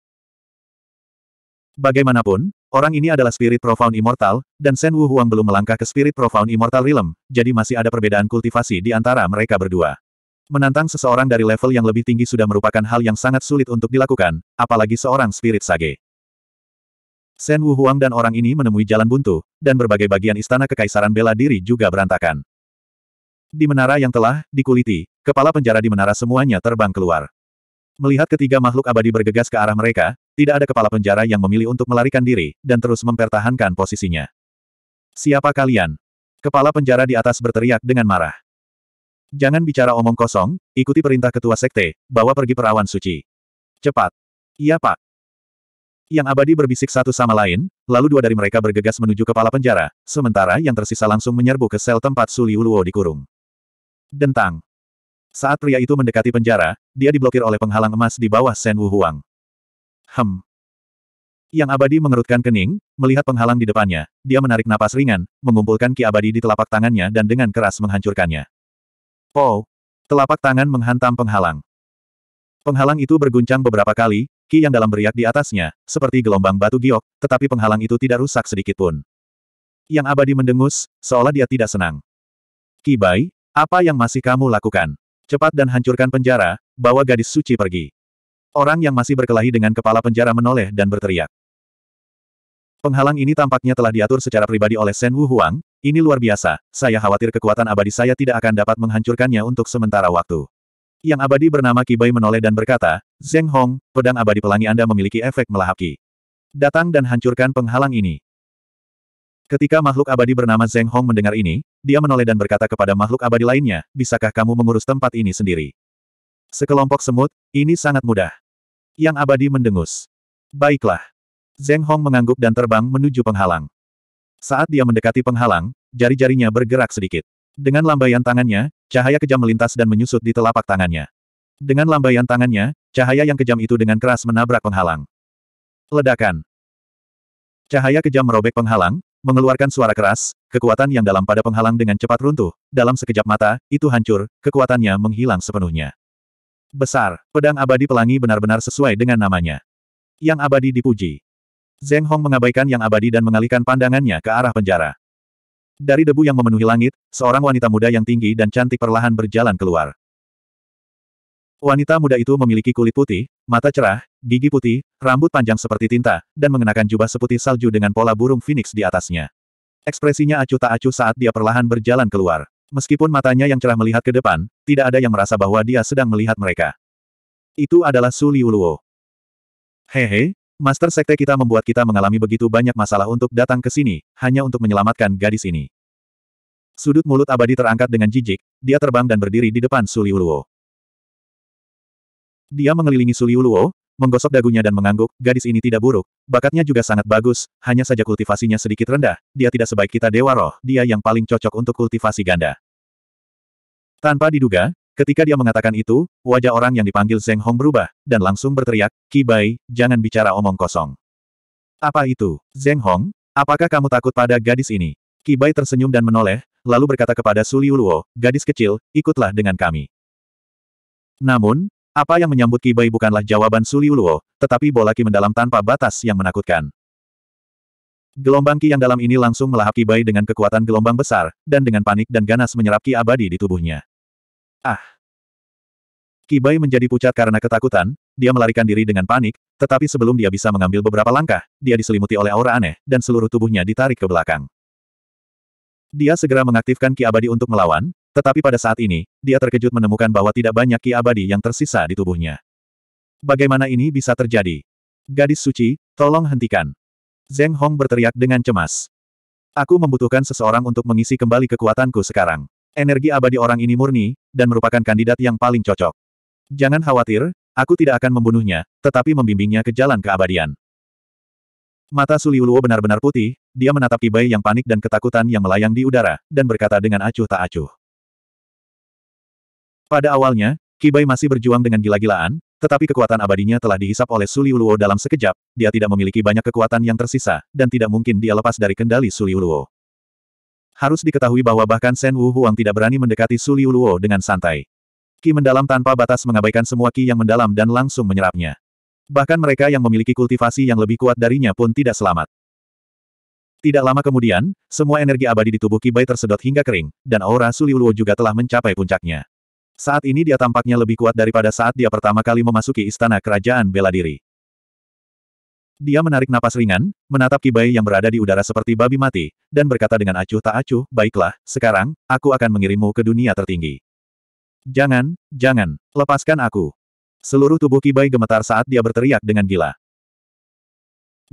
Bagaimanapun, orang ini adalah spirit profound immortal, dan Sen Wu Huang belum melangkah ke spirit profound immortal realm, jadi masih ada perbedaan kultivasi di antara mereka berdua. Menantang seseorang dari level yang lebih tinggi sudah merupakan hal yang sangat sulit untuk dilakukan, apalagi seorang spirit sage. Sen Wu Huang dan orang ini menemui jalan buntu, dan berbagai bagian istana kekaisaran bela diri juga berantakan. Di menara yang telah dikuliti, kepala penjara di menara semuanya terbang keluar. Melihat ketiga makhluk abadi bergegas ke arah mereka, tidak ada kepala penjara yang memilih untuk melarikan diri, dan terus mempertahankan posisinya. Siapa kalian? Kepala penjara di atas berteriak dengan marah. Jangan bicara omong kosong, ikuti perintah ketua sekte, bawa pergi perawan suci. Cepat. Iya pak yang abadi berbisik satu sama lain, lalu dua dari mereka bergegas menuju kepala penjara, sementara yang tersisa langsung menyerbu ke sel tempat Suli Uluo dikurung. Dentang. Saat pria itu mendekati penjara, dia diblokir oleh penghalang emas di bawah Sen Wu Huang. Hem. Yang abadi mengerutkan kening, melihat penghalang di depannya, dia menarik napas ringan, mengumpulkan ki abadi di telapak tangannya dan dengan keras menghancurkannya. Oh, Telapak tangan menghantam penghalang. Penghalang itu berguncang beberapa kali, Ki yang dalam beriak di atasnya, seperti gelombang batu giok, tetapi penghalang itu tidak rusak sedikit pun. Yang abadi mendengus, seolah dia tidak senang. Ki Bai, apa yang masih kamu lakukan? Cepat dan hancurkan penjara, bawa gadis suci pergi. Orang yang masih berkelahi dengan kepala penjara menoleh dan berteriak. Penghalang ini tampaknya telah diatur secara pribadi oleh Sen Wu Huang, ini luar biasa, saya khawatir kekuatan abadi saya tidak akan dapat menghancurkannya untuk sementara waktu. Yang abadi bernama Kibai menoleh dan berkata, Zeng Hong, pedang abadi pelangi Anda memiliki efek melahap Ki. Datang dan hancurkan penghalang ini. Ketika makhluk abadi bernama Zeng Hong mendengar ini, dia menoleh dan berkata kepada makhluk abadi lainnya, bisakah kamu mengurus tempat ini sendiri? Sekelompok semut, ini sangat mudah. Yang abadi mendengus. Baiklah. Zeng Hong mengangguk dan terbang menuju penghalang. Saat dia mendekati penghalang, jari-jarinya bergerak sedikit. Dengan lambaian tangannya, cahaya kejam melintas dan menyusut di telapak tangannya. Dengan lambaian tangannya, cahaya yang kejam itu dengan keras menabrak penghalang. Ledakan. Cahaya kejam merobek penghalang, mengeluarkan suara keras, kekuatan yang dalam pada penghalang dengan cepat runtuh, dalam sekejap mata, itu hancur, kekuatannya menghilang sepenuhnya. Besar, pedang abadi pelangi benar-benar sesuai dengan namanya. Yang abadi dipuji. Zeng Hong mengabaikan yang abadi dan mengalihkan pandangannya ke arah penjara. Dari debu yang memenuhi langit, seorang wanita muda yang tinggi dan cantik perlahan berjalan keluar. Wanita muda itu memiliki kulit putih, mata cerah, gigi putih, rambut panjang seperti tinta, dan mengenakan jubah seputih salju dengan pola burung phoenix di atasnya. Ekspresinya acuh tak acuh saat dia perlahan berjalan keluar. Meskipun matanya yang cerah melihat ke depan, tidak ada yang merasa bahwa dia sedang melihat mereka. Itu adalah Su Liuluo. Hehe, Master Sekte kita membuat kita mengalami begitu banyak masalah untuk datang ke sini, hanya untuk menyelamatkan gadis ini. Sudut mulut abadi terangkat dengan jijik, dia terbang dan berdiri di depan Su Liuluo. Dia mengelilingi Suliu Luo, menggosok dagunya dan mengangguk, gadis ini tidak buruk. Bakatnya juga sangat bagus, hanya saja kultivasinya sedikit rendah, dia tidak sebaik kita Dewa Roh, dia yang paling cocok untuk kultivasi ganda. Tanpa diduga, ketika dia mengatakan itu, wajah orang yang dipanggil Zeng Hong berubah, dan langsung berteriak, Bai, jangan bicara omong kosong. Apa itu? Zeng Hong, apakah kamu takut pada gadis ini? Bai tersenyum dan menoleh, lalu berkata kepada Suliuluo, gadis kecil, ikutlah dengan kami. Namun, apa yang menyambut Kibai bukanlah jawaban Suliuluo, tetapi bola Ki mendalam tanpa batas yang menakutkan. Gelombang Ki yang dalam ini langsung melahap Kibai dengan kekuatan gelombang besar, dan dengan panik dan ganas menyerap Ki abadi di tubuhnya. Ah! Kibai menjadi pucat karena ketakutan, dia melarikan diri dengan panik, tetapi sebelum dia bisa mengambil beberapa langkah, dia diselimuti oleh aura aneh, dan seluruh tubuhnya ditarik ke belakang. Dia segera mengaktifkan Ki Abadi untuk melawan, tetapi pada saat ini, dia terkejut menemukan bahwa tidak banyak ki abadi yang tersisa di tubuhnya. Bagaimana ini bisa terjadi? Gadis suci, tolong hentikan. Zeng Hong berteriak dengan cemas. Aku membutuhkan seseorang untuk mengisi kembali kekuatanku sekarang. Energi abadi orang ini murni, dan merupakan kandidat yang paling cocok. Jangan khawatir, aku tidak akan membunuhnya, tetapi membimbingnya ke jalan keabadian. Mata Suliuluo benar-benar putih, dia menatap Kibai yang panik dan ketakutan yang melayang di udara, dan berkata dengan acuh tak acuh. Pada awalnya, Kibai masih berjuang dengan gila-gilaan, tetapi kekuatan abadinya telah dihisap oleh Suliuluo dalam sekejap, dia tidak memiliki banyak kekuatan yang tersisa, dan tidak mungkin dia lepas dari kendali Suliuluo. Harus diketahui bahwa bahkan Sen Wu Huang tidak berani mendekati Suliuluo dengan santai. Ki mendalam tanpa batas mengabaikan semua ki yang mendalam dan langsung menyerapnya. Bahkan mereka yang memiliki kultivasi yang lebih kuat darinya pun tidak selamat. Tidak lama kemudian, semua energi abadi di tubuh Kibai tersedot hingga kering, dan aura Suliuluo juga telah mencapai puncaknya. Saat ini dia tampaknya lebih kuat daripada saat dia pertama kali memasuki istana kerajaan bela diri. Dia menarik napas ringan, menatap Kibai yang berada di udara seperti babi mati, dan berkata dengan acuh tak acuh, baiklah, sekarang, aku akan mengirimmu ke dunia tertinggi. Jangan, jangan, lepaskan aku. Seluruh tubuh Kibai gemetar saat dia berteriak dengan gila.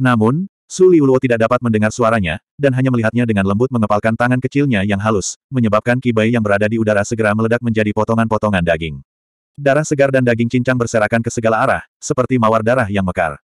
Namun, Su Liuluo tidak dapat mendengar suaranya, dan hanya melihatnya dengan lembut mengepalkan tangan kecilnya yang halus, menyebabkan kibai yang berada di udara segera meledak menjadi potongan-potongan daging. Darah segar dan daging cincang berserakan ke segala arah, seperti mawar darah yang mekar.